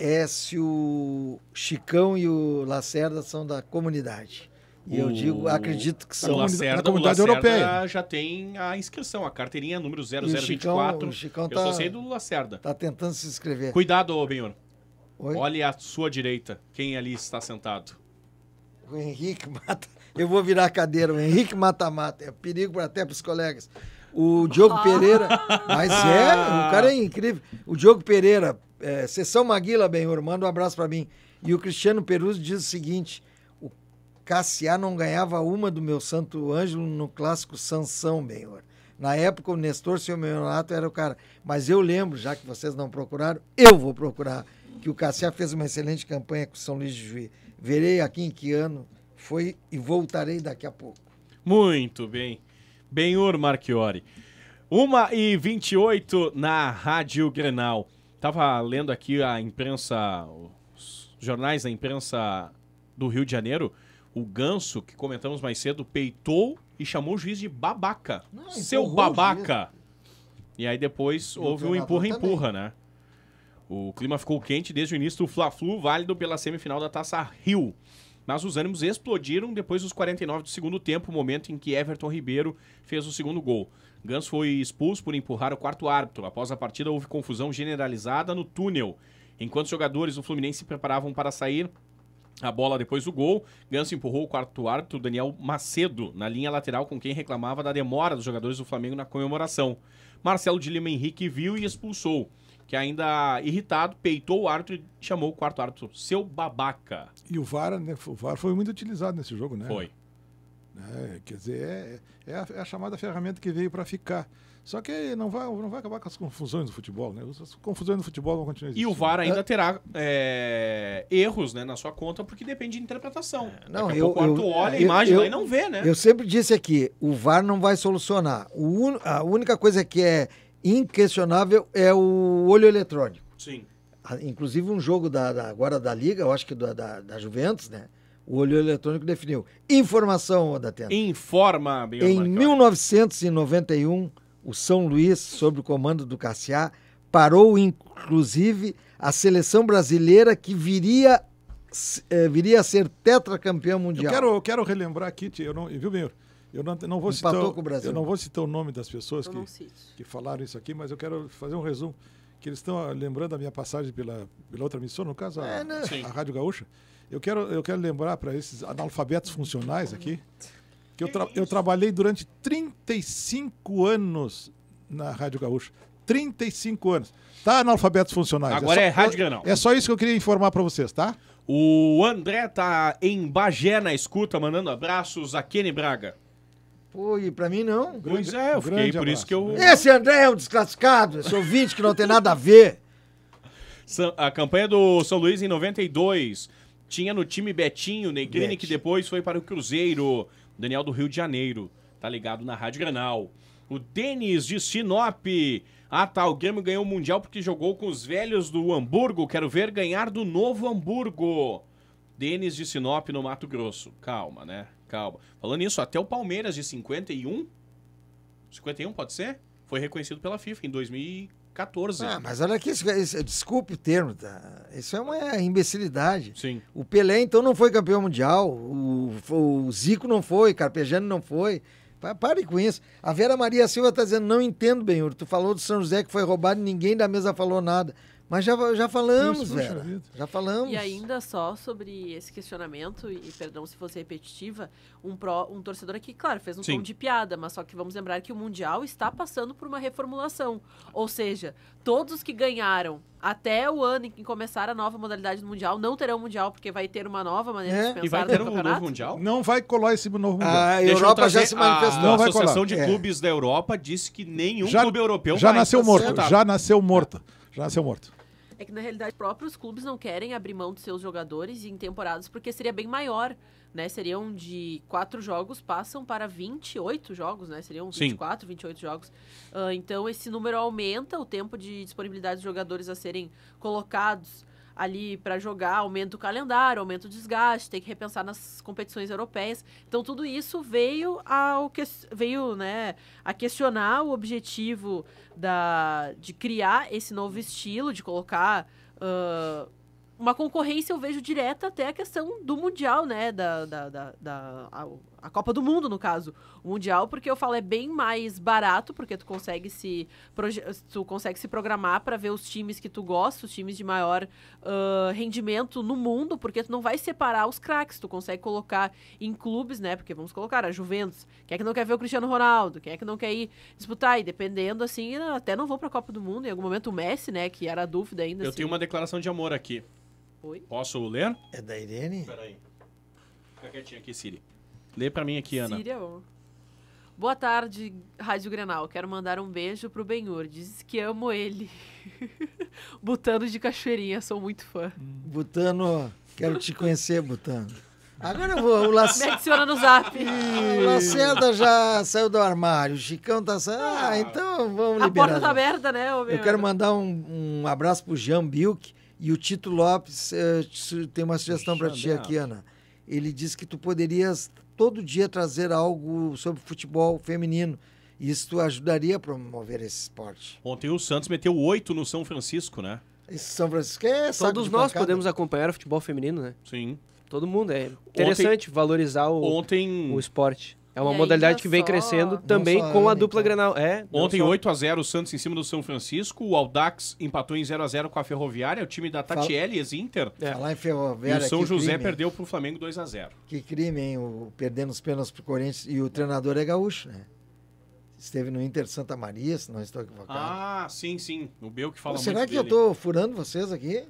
é se o Chicão e o Lacerda são da comunidade. E eu digo, acredito que são. Então, o Lacerda, na comunidade o Lacerda europeia. já tem a inscrição, a carteirinha número 0024. o Chicão, o Chicão eu tá, só sei do Lacerda. Tá tentando se inscrever. Cuidado, Benhor. Oi? Olhe à sua direita, quem ali está sentado. O Henrique mata. Eu vou virar a cadeira. O Henrique mata-mata. É perigo até para os colegas. O Diogo ah. Pereira. Mas é, o cara é incrível. O Diogo Pereira, é, Sessão Maguila, Benhor, manda um abraço para mim. E o Cristiano Peruzzi diz o seguinte Cassiá não ganhava uma do meu Santo Ângelo no clássico Sansão, Benhor. Na época, o Nestor seu melhorato era o cara. Mas eu lembro, já que vocês não procuraram, eu vou procurar, que o Cassiá fez uma excelente campanha com São Luís de Juiz. Verei aqui em que ano foi e voltarei daqui a pouco. Muito bem. Benhor Marchiori. 1 e 28 na Rádio Grenal. Tava lendo aqui a imprensa, os jornais da imprensa do Rio de Janeiro o Ganso, que comentamos mais cedo, peitou e chamou o juiz de babaca. Ah, Não, Seu babaca! E aí depois houve um empurra-empurra, né? O clima ficou quente desde o início do Fla-Flu, válido pela semifinal da Taça Rio. Mas os ânimos explodiram depois dos 49 do segundo tempo, momento em que Everton Ribeiro fez o segundo gol. Ganso foi expulso por empurrar o quarto árbitro. Após a partida, houve confusão generalizada no túnel. Enquanto os jogadores do Fluminense se preparavam para sair, a bola depois do gol. Ganso empurrou o quarto árbitro, Daniel Macedo, na linha lateral, com quem reclamava da demora dos jogadores do Flamengo na comemoração. Marcelo de Lima Henrique viu e expulsou, que ainda irritado, peitou o árbitro e chamou o quarto árbitro, seu babaca. E o VAR, né? O VAR foi muito utilizado nesse jogo, né? Foi. É, quer dizer, é, é, a, é a chamada ferramenta que veio para ficar. Só que não vai, não vai acabar com as confusões do futebol, né? As confusões do futebol vão continuar existindo. E o VAR ainda é. terá é, erros né, na sua conta, porque depende de interpretação. É, não, Daqui a eu, pouco eu, eu olha a imagem eu, e não vê, né? Eu sempre disse aqui, o VAR não vai solucionar. o a única coisa que é inquestionável é o olho eletrônico. Sim. Inclusive um jogo da, da agora da Liga, eu acho que da, da, da Juventus, né? O olho eletrônico definiu. Informação, Odatena. Informa, Biomar. Em 1991 o São Luís, sob o comando do Cassiá, parou inclusive a seleção brasileira que viria, eh, viria a ser tetracampeã mundial. Eu quero, eu quero relembrar aqui, eu não, viu, meu? Eu não, não vou citar, com o Brasil. Eu não vou citar o nome das pessoas que, que falaram isso aqui, mas eu quero fazer um resumo. Que eles estão ah, lembrando a minha passagem pela, pela outra emissora, no caso, a, é, né? a Rádio Gaúcha. Eu quero, eu quero lembrar para esses analfabetos funcionais aqui que eu, é tra eu trabalhei durante 35 anos na Rádio Gaúcha. 35 anos. Tá, analfabetos funcionais. Agora é, só, é Rádio Granal. É só isso que eu queria informar para vocês, tá? O André tá em Bagé na escuta, mandando abraços a Kenny Braga. Pô, e pra mim não. Pois é, eu fiquei por abraço. isso que eu. Esse André é um desclassificado, esse ouvinte que não tem nada a ver. A campanha do São Luís em 92 tinha no time Betinho, Negrini, Bet. que depois foi para o Cruzeiro. O Daniel do Rio de Janeiro, tá ligado na Rádio Granal. O Denis de Sinop. Ah tá, o Grêmio ganhou o Mundial porque jogou com os velhos do Hamburgo. Quero ver ganhar do novo Hamburgo. Denis de Sinop no Mato Grosso. Calma, né? Calma. Falando nisso, até o Palmeiras de 51. 51 pode ser? Foi reconhecido pela FIFA em 2000 14. Ah, mas olha aqui, isso, é, isso, é, desculpe o termo, tá? isso é uma imbecilidade. Sim. O Pelé, então, não foi campeão mundial, o, o Zico não foi, Carpejano não foi. Pare com isso. A Vera Maria Silva está dizendo, não entendo, Benhur, tu falou do São José que foi roubado e ninguém da mesa falou nada. Mas já, já falamos, Isso, Vera. Já falamos. E ainda só sobre esse questionamento, e perdão se fosse repetitiva, um, pró um torcedor aqui, claro, fez um Sim. tom de piada, mas só que vamos lembrar que o Mundial está passando por uma reformulação. Ou seja, todos que ganharam até o ano em que começar a nova modalidade do Mundial não terão Mundial, porque vai ter uma nova maneira é. de pensar. E vai ter no um campeonato. novo Mundial? Não vai colar esse novo ah, Mundial. A Deixa Europa já se manifestou. A, a Associação de é. Clubes da Europa disse que nenhum já, clube europeu já nasceu morto. Já nasceu morto. Já nasceu morto é que na realidade próprios clubes não querem abrir mão dos seus jogadores em temporadas porque seria bem maior, né? Seriam de quatro jogos passam para 28 jogos, né? Seriam 24, Sim. 28 jogos. Uh, então esse número aumenta o tempo de disponibilidade dos jogadores a serem colocados ali para jogar, aumenta o calendário, aumenta o desgaste, tem que repensar nas competições europeias. Então tudo isso veio ao que, veio, né, a questionar o objetivo da de criar esse novo estilo, de colocar uh, uma concorrência eu vejo direta até a questão do mundial, né, da, da, da, da a Copa do Mundo, no caso, o Mundial, porque eu falo é bem mais barato, porque tu consegue se, tu consegue se programar para ver os times que tu gosta, os times de maior uh, rendimento no mundo, porque tu não vai separar os craques, tu consegue colocar em clubes, né? Porque vamos colocar a Juventus, quem é que não quer ver o Cristiano Ronaldo, quem é que não quer ir disputar, e dependendo, assim, até não vou pra Copa do Mundo, em algum momento o Messi, né, que era a dúvida ainda. Eu assim. tenho uma declaração de amor aqui. Oi? Posso ler? É da Irene? Peraí. Fica quietinha aqui, Siri. Lê para mim aqui, Ana. Síria, Boa tarde, Rádio Grenal. Quero mandar um beijo pro Benhur. Diz que amo ele. Butano de Cachoeirinha, sou muito fã. Butano, quero te conhecer, Butano. Agora eu vou. O Me adiciona no zap. o Lacerda já saiu do armário. O Chicão tá saindo. Ah, ah, então vamos liberar. A porta tá aberta, né? Ô, eu quero mandar um, um abraço pro Jean Bilk e o Tito Lopes. Eh, tem uma sugestão para ti aqui, Ana. Ele disse que tu poderias todo dia trazer algo sobre futebol feminino. Isso ajudaria a promover esse esporte. Ontem o Santos meteu oito no São Francisco, né? Esse São Francisco é saco Todos nós podemos acompanhar o futebol feminino, né? Sim. Todo mundo. É interessante ontem, valorizar o, ontem, o esporte. É uma modalidade tá que vem crescendo também só, com a dupla então. É, Ontem, 8 a 0 o Santos em cima do São Francisco. O Aldax empatou em 0 a 0 com a Ferroviária. O time da Tatiele, Fala... inter É. Falar em Ferroviária, e o São José crime. perdeu para o Flamengo 2 a 0 Que crime, hein? O... Perdendo os pênaltis para o Corinthians. E o treinador é gaúcho, né? Esteve no Inter Santa Maria, se não estou equivocado. Ah, sim, sim. O Bel que fala Pô, será muito Será que dele. eu estou furando vocês aqui?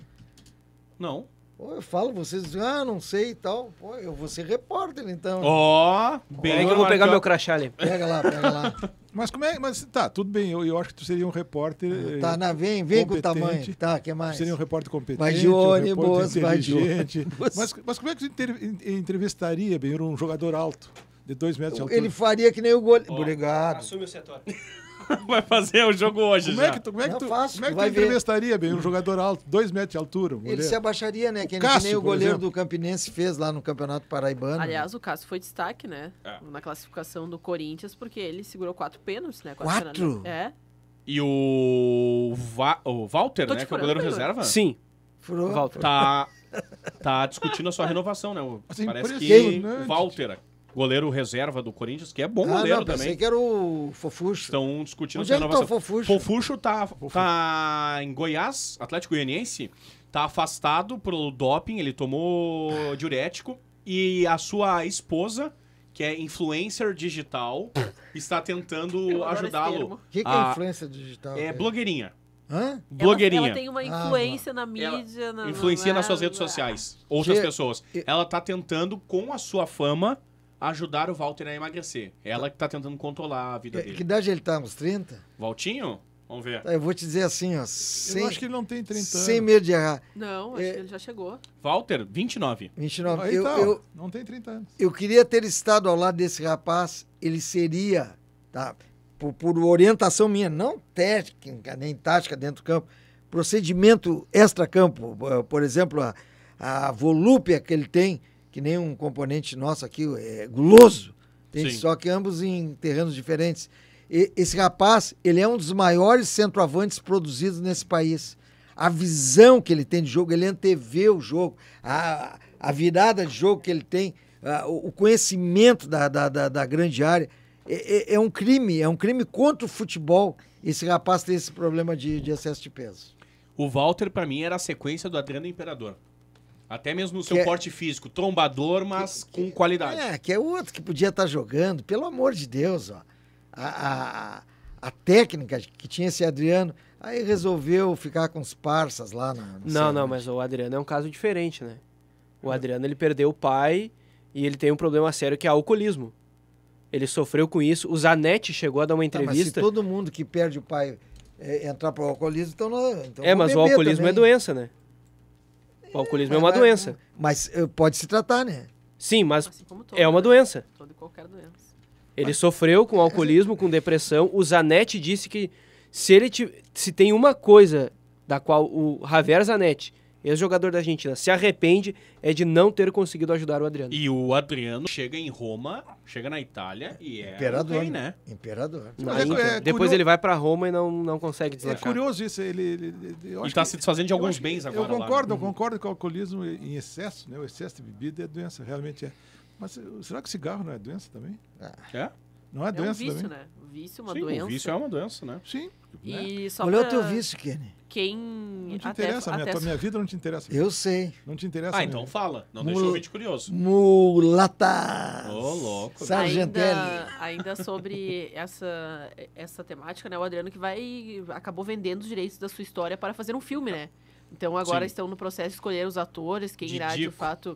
Não. Pô, eu falo, vocês, ah, não sei e tal. Pô, eu vou ser repórter, então. Ó, oh, bem. Aí que eu vou pegar meu crachá ali. Pega lá, pega lá. Mas como é. Mas tá, tudo bem. Eu, eu acho que tu seria um repórter. Ah, eh, tá, na, vem, vem com o tamanho. Tá, que mais? Tu seria um repórter competente. Vai de ônibus, um vai de ônibus. Mas, mas como é que tu entrevistaria, bem, um jogador alto? De dois metros de altura. Ele faria que nem o goleiro. Obrigado. Assume o setor. vai fazer o jogo hoje como é já. É que tu, como é que tu, como é que tu entrevistaria, bem, um jogador alto, dois metros de altura? Um Ele se abaixaria, né? Que, Cássio, que nem o goleiro do Campinense fez lá no Campeonato Paraibano. Aliás, o Cássio foi destaque, né? É. Na classificação do Corinthians, porque ele segurou quatro pênaltis, né? Quatro? quatro? É. E o, Va o Walter, né? que é o goleiro reserva? Sim. Furou. Walter. Tá, tá discutindo a sua renovação, né? Assim, Parece que o Walter, goleiro reserva do Corinthians, que é bom ah, goleiro não, também. Pensei que era o Fofuxo. Estão discutindo Onde é renovação. Tá o Fofuxo? Fofuxo tá, Fofuxo. tá em Goiás, Atlético Goianiense, tá afastado pelo doping, ele tomou ah. diurético e a sua esposa que é influencer digital, está tentando ajudá-lo. O que, que é influencer digital? É, é? blogueirinha. Hã? Blogueirinha. Ela, ela, tem uma ah, influência ah, na mídia. Na, Influencia na, nas suas redes sociais. Outras que... pessoas. Ela está tentando, com a sua fama, ajudar o Walter a emagrecer. Ela que tá tentando controlar a vida que, dele. Que idade ele tá? Uns 30? Valtinho? Vamos ver. Eu vou te dizer assim, ó. Sem, eu acho que ele não tem 30 anos. Sem medo de errar. Não, acho é, que ele já chegou. Walter, 29. 29. Aí eu, tá, eu, não tem 30 anos. Eu queria ter estado ao lado desse rapaz. Ele seria, tá? Por, por orientação minha, não técnica, nem tática dentro do campo. Procedimento extra-campo. Eh, por exemplo, a, a volúpia que ele tem que nem um componente nosso aqui, é guloso. Tem, só que ambos em terrenos diferentes. E, esse rapaz, ele é um dos maiores centroavantes produzidos nesse país. A visão que ele tem de jogo, ele antevê o jogo, a, a virada de jogo que ele tem, a, o conhecimento da, da, da, da grande área. É, é, é, um crime, é um crime contra o futebol. Esse rapaz tem esse problema de, de excesso de peso. O Walter, para mim, era a sequência do Adriano Imperador. Até mesmo no seu que é- porte é... físico, trombador, mas que, com qualidade. É, que é outro que podia estar tá jogando, pelo amor de Deus, ó. A, a, a técnica que tinha esse Adriano, aí resolveu ficar com os parças lá na. Não, não, mas o Adriano é um caso diferente, né? O é. Adriano ele perdeu o pai e ele tem um problema sério que é alcoolismo. Ele sofreu com isso. O Zanetti chegou a dar uma entrevista. Tá, mas se todo mundo que perde o pai é, entrar para o alcoolismo, então. Não, então é, mas o alcoolismo é também. é doença, né? O alcoolismo é, é uma doença. Mas eh, pode se tratar, né? Sim, mas assim todo, é uma né? doença. Toda e qualquer doença. Ele mas... sofreu com alcoolismo, com depressão. O Zanetti disse que se ele te... se tem uma coisa da qual o Javier Zanetti ex-jogador da Argentina, se arrepende é de não ter conseguido ajudar o Adriano. E o Adriano chega em Roma, chega na Itália e é imperador, rei, né? né? Imperador. Mas é, então, é, depois ele vai para Roma e não, não consegue é deslanchar. É curioso isso. Ele, ele, ele e está se desfazendo de alguns bens agora. Né? Eu uhum. concordo, lá. eu concordo que o alcoolismo em excesso, né? O excesso de bebida é doença, realmente é. Mas será que cigarro não é doença também? É? Não é, é doença um vício, também? Né? vício, uma Sim, doença. O vício é uma doença, né? Sim. E né? só Olha pra... o teu vício, Kenny. Quem. Não te até, interessa, até... minha, minha vida não te interessa. Eu sei. Não te interessa. Ah, né? então fala. Não Mul... deixa o vídeo curioso. Mulata! Ô, oh, louco. Sargentelli. Ainda, ainda sobre essa, essa temática, né? O Adriano que vai. acabou vendendo os direitos da sua história para fazer um filme, né? Então agora Sim. estão no processo de escolher os atores, quem Didico. irá de fato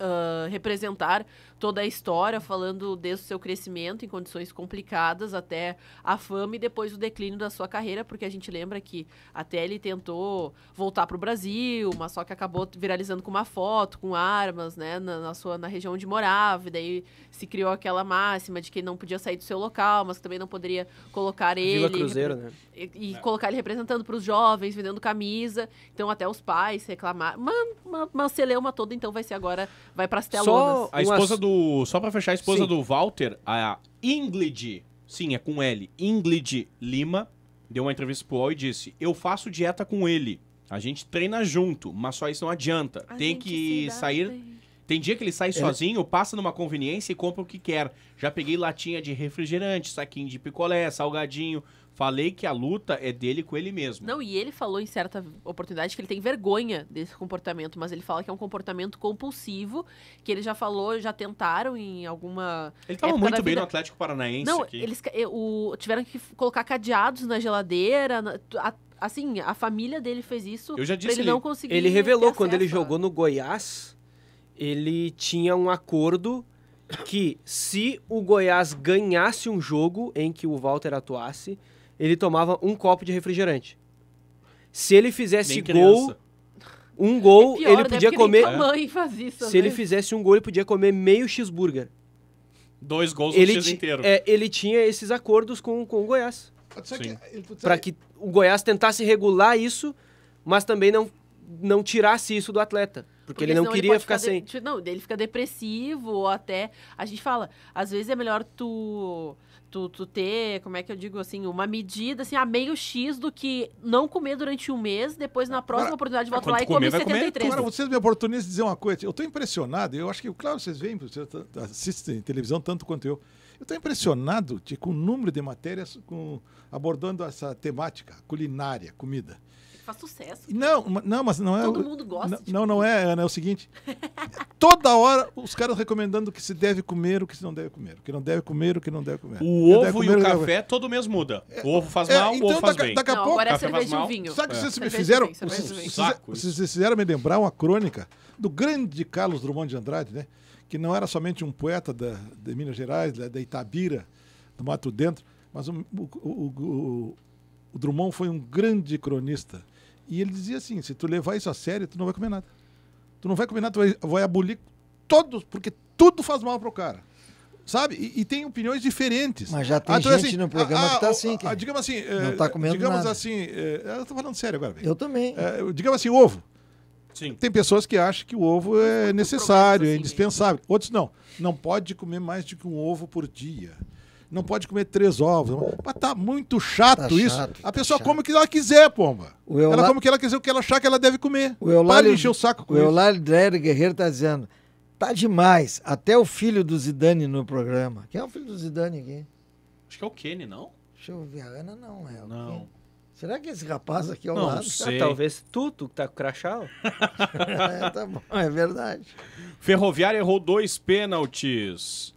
uh, representar toda a história, falando desde o seu crescimento em condições complicadas até a fama e depois o declínio da sua carreira, porque a gente lembra que até ele tentou voltar para o Brasil, mas só que acabou viralizando com uma foto, com armas, né, na, na, sua na região onde morava, e daí se criou aquela máxima de que ele não podia sair do seu local, mas também não poderia colocar Vila ele Cruzeiro, né? e, e é. colocar ele representando para os jovens, vendendo camisa. Então até os pais reclamaram. Mas, uma uma se toda, então vai ser agora vai para as telonas. Só a esposa do do. Só pra fechar, a esposa Sim. do Walter, a Ingrid. Sim, é com L. Ingrid Lima deu uma entrevista pro UOL e disse: Eu faço dieta com ele. A gente treina junto, mas só isso não adianta. A tem que sair. Bem. Tem dia que ele sai sozinho, passa numa conveniência e compra o que quer. Já peguei latinha de refrigerante, saquinho de picolé, salgadinho, Falei que a luta é dele com ele mesmo. Não, e ele falou em certa oportunidade que ele tem vergonha desse comportamento, mas ele fala que é um comportamento compulsivo, que ele já falou, já tentaram em alguma. Ele estava muito bem no Atlético Paranaense. Não, aqui. eles o, tiveram que colocar cadeados na geladeira, na, a, assim, a família dele fez isso. Eu já disse ele, ele não conseguiu Ele revelou quando ele jogou no Goiás, ele tinha um acordo que se o Goiás ganhasse um jogo em que o Walter atuasse ele tomava um copo de refrigerante. Se ele fizesse gol, um gol, é pior, ele né? podia Mãe comer. Isso, se né? ele fizesse um gol, ele podia comer meio cheeseburger. Dois gols ele no X inteiro. É, ele tinha esses acordos com, com o Goiás. Para que o Goiás tentasse regular isso, mas também não, não tirasse isso do atleta. Porque, porque ele não queria ele ficar, ficar de... sem. Não, ele fica depressivo, ou até. A gente fala, às vezes é melhor tu tu, tu ter, como é que eu digo assim, uma medida, assim, a meio X do que não comer durante um mês, depois na próxima Agora, oportunidade é, volta lá e comer, 73. Agora, vocês me oportunizam de dizer uma coisa. Eu estou impressionado, eu acho que, claro, vocês veem, vocês assistem televisão tanto quanto eu. Eu estou impressionado de, tipo, com o número de matérias com, abordando essa temática, culinária, comida faz sucesso. Não, não, mas não é. Todo mundo gosta. Não, de... não, não é, Ana, é o seguinte. toda hora os caras recomendando o que se deve comer, o que se não deve comer. O que não deve comer, o que não deve comer. O ovo comer, e o café todo mês muda. É, o ovo faz é, mal, então, o ovo faz bem. Daqui a não, pouco. Agora é cerveja e um vinho. Sabe o que é. vocês me fizeram? Vocês fizeram me lembrar uma crônica do grande Carlos Drummond de Andrade, né? Que não era somente um poeta da, de Minas Gerais, da, da Itabira, do Mato Dentro, mas o, o, o, o Drummond foi um grande cronista. E ele dizia assim: se tu levar isso a sério, tu não vai comer nada. Tu não vai comer nada, tu vai, vai abolir todos, porque tudo faz mal pro cara. Sabe? E, e tem opiniões diferentes. Mas já ah, tem ah, gente assim, no programa ah, que tá ah, assim. Que ah, digamos assim. Não eh, tá comendo digamos nada. assim. Eh, eu tô falando sério agora. Bem. Eu também. É, digamos assim, ovo. Sim. Tem pessoas que acham que o ovo é necessário, é assim, indispensável. Outros não. Não pode comer mais do que um ovo por dia não pode comer três ovos. Mas tá muito chato tá isso. Chato, a tá pessoa come o que ela quiser, pomba. Eulá... Ela come o que ela quiser, o que ela achar que ela deve comer. O Eulário... Para de encher o saco com o Eulário isso. Eulário Guerreiro tá dizendo, tá demais. Até o filho do Zidane no programa. Quem é o filho do Zidane aqui? Acho que é o Kenny, não? Deixa eu ver. A Ana não é. não. Será que esse rapaz aqui ao é o lado? Sei. Ah, talvez tu, que tá com crachá. é, tá bom, é verdade. Ferroviária errou dois pênaltis.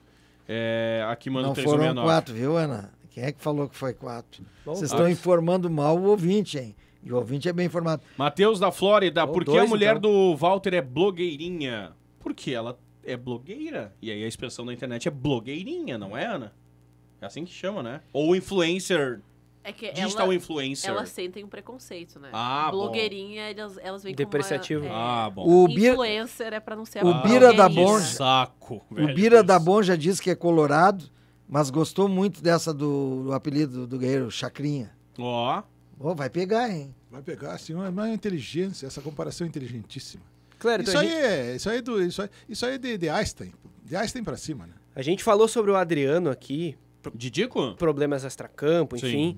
É, aqui manda Não foram quatro, viu, Ana? Quem é que falou que foi quatro? Vocês estão ah, informando mal o ouvinte, hein? E o ouvinte é bem informado. Matheus da Flórida, por que a mulher então. do Walter é blogueirinha? Porque ela é blogueira. E aí a expressão da internet é blogueirinha, não é, Ana? É assim que chama, né? Ou influencer é que digital ela, influencer. Elas sentem um preconceito, né? Ah, Blogueirinha, elas, elas vêm Depreciativo. Como uma, é, ah, bom. O influencer Bira, é pra não ser O Bira da Bonja. Saco, velho, O Bira da já diz que é colorado, mas gostou muito dessa do, do apelido do guerreiro, Chacrinha. Ó. Oh. Oh, vai pegar, hein? Vai pegar, sim. Mas é inteligência, essa comparação é inteligentíssima. Claro, então isso, então aí gente... é, isso aí é do, isso aí, isso aí é de, de Einstein. De Einstein pra cima, né? A gente falou sobre o Adriano aqui, Didico? Problemas extracampo, enfim. Sim.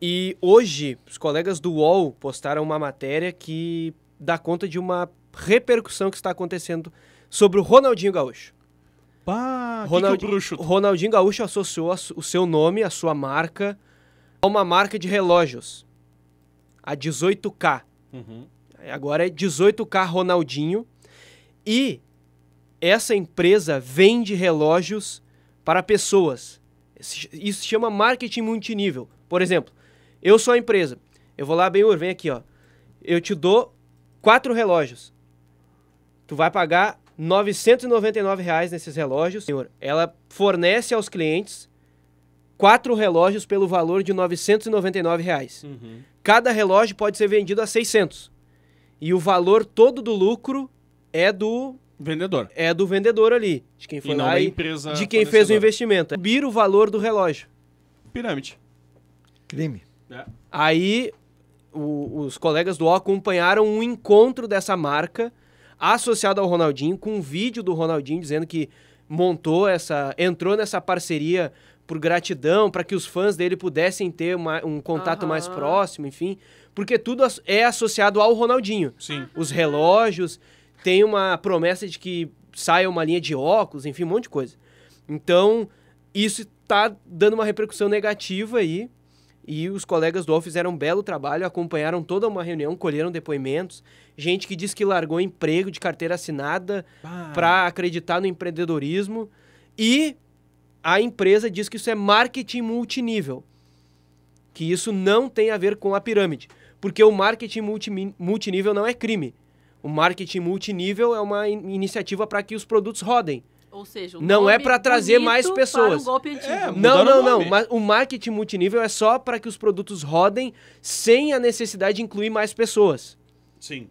E hoje, os colegas do UOL postaram uma matéria que dá conta de uma repercussão que está acontecendo sobre o Ronaldinho Gaúcho. Pá, que que tá- Ronaldinho Gaúcho associou o seu nome, a sua marca, a uma marca de relógios. A 18K. Uhum. Agora é 18K Ronaldinho. E essa empresa vende relógios para pessoas. Isso se chama marketing multinível. Por exemplo, eu sou a empresa. Eu vou lá, Benhur, vem aqui, ó. Eu te dou quatro relógios. Tu vai pagar R$ 999 reais nesses relógios. Senhor, ela fornece aos clientes quatro relógios pelo valor de R$ 999. Reais. Uhum. Cada relógio pode ser vendido a 600. E o valor todo do lucro é do Vendedor. É do vendedor ali, de quem foi e lá empresa de quem fez o investimento. Subir o valor do relógio. Pirâmide. Crime. É. Aí o, os colegas do O acompanharam um encontro dessa marca associado ao Ronaldinho com um vídeo do Ronaldinho dizendo que montou essa, entrou nessa parceria por gratidão, para que os fãs dele pudessem ter uma, um contato Aham. mais próximo, enfim, porque tudo é associado ao Ronaldinho. Sim. Os relógios tem uma promessa de que saia uma linha de óculos, enfim, um monte de coisa. Então, isso está dando uma repercussão negativa aí. E os colegas do UOL fizeram um belo trabalho, acompanharam toda uma reunião, colheram depoimentos. Gente que diz que largou emprego de carteira assinada ah. para acreditar no empreendedorismo. E a empresa diz que isso é marketing multinível. Que isso não tem a ver com a pirâmide. Porque o marketing multinível não é crime. O marketing multinível é uma in iniciativa para que os produtos rodem. Ou seja, um não é para trazer mais pessoas. É, não, não, não. Mas o marketing multinível é só para que os produtos rodem sem a necessidade de incluir mais pessoas. Sim.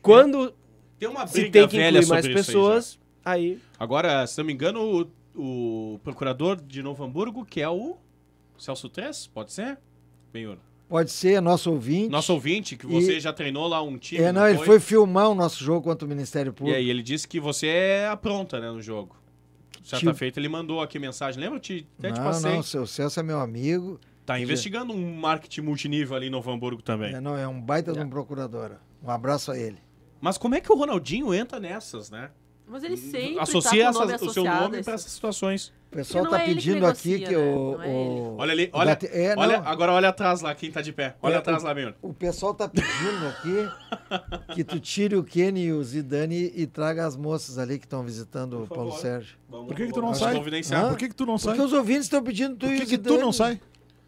Quando é. tem uma briga se tem que incluir mais pessoas, aí, aí, Agora, se não me engano, o, o, procurador de Novo Hamburgo, que é o Celso Tess, pode ser? Benhor. Pode ser, nosso ouvinte. Nosso ouvinte, que você e... já treinou lá um time. É, não, não ele foi? foi filmar o nosso jogo contra o Ministério Público. E aí, ele disse que você é a né, no jogo. Certa tipo... feita, ele mandou aqui mensagem. Lembra? Eu te, até não, te passei. Não, seu Celso é meu amigo. Tá investigando um marketing multinível ali em Novo Hamburgo também. É, não, é um baita é. de um procurador. Um abraço a ele. Mas como é que o Ronaldinho entra nessas, né? Mas ele sempre associa tá o, nome o seu nome para essas situações. O pessoal tá é pedindo que negocia, né? aqui que o, é Olha ali, olha, é, olha. Agora olha atrás lá, quem tá de pé. Olha é, atrás o, lá, meu. O pessoal tá pedindo aqui que tu tire o Kenny e o Zidane e traga as moças ali que estão visitando o Paulo Sérgio. Vamos, Por que, que tu não sai? Por que, que tu não sai? Porque os ouvintes estão pedindo tu Por que, que tu não sai?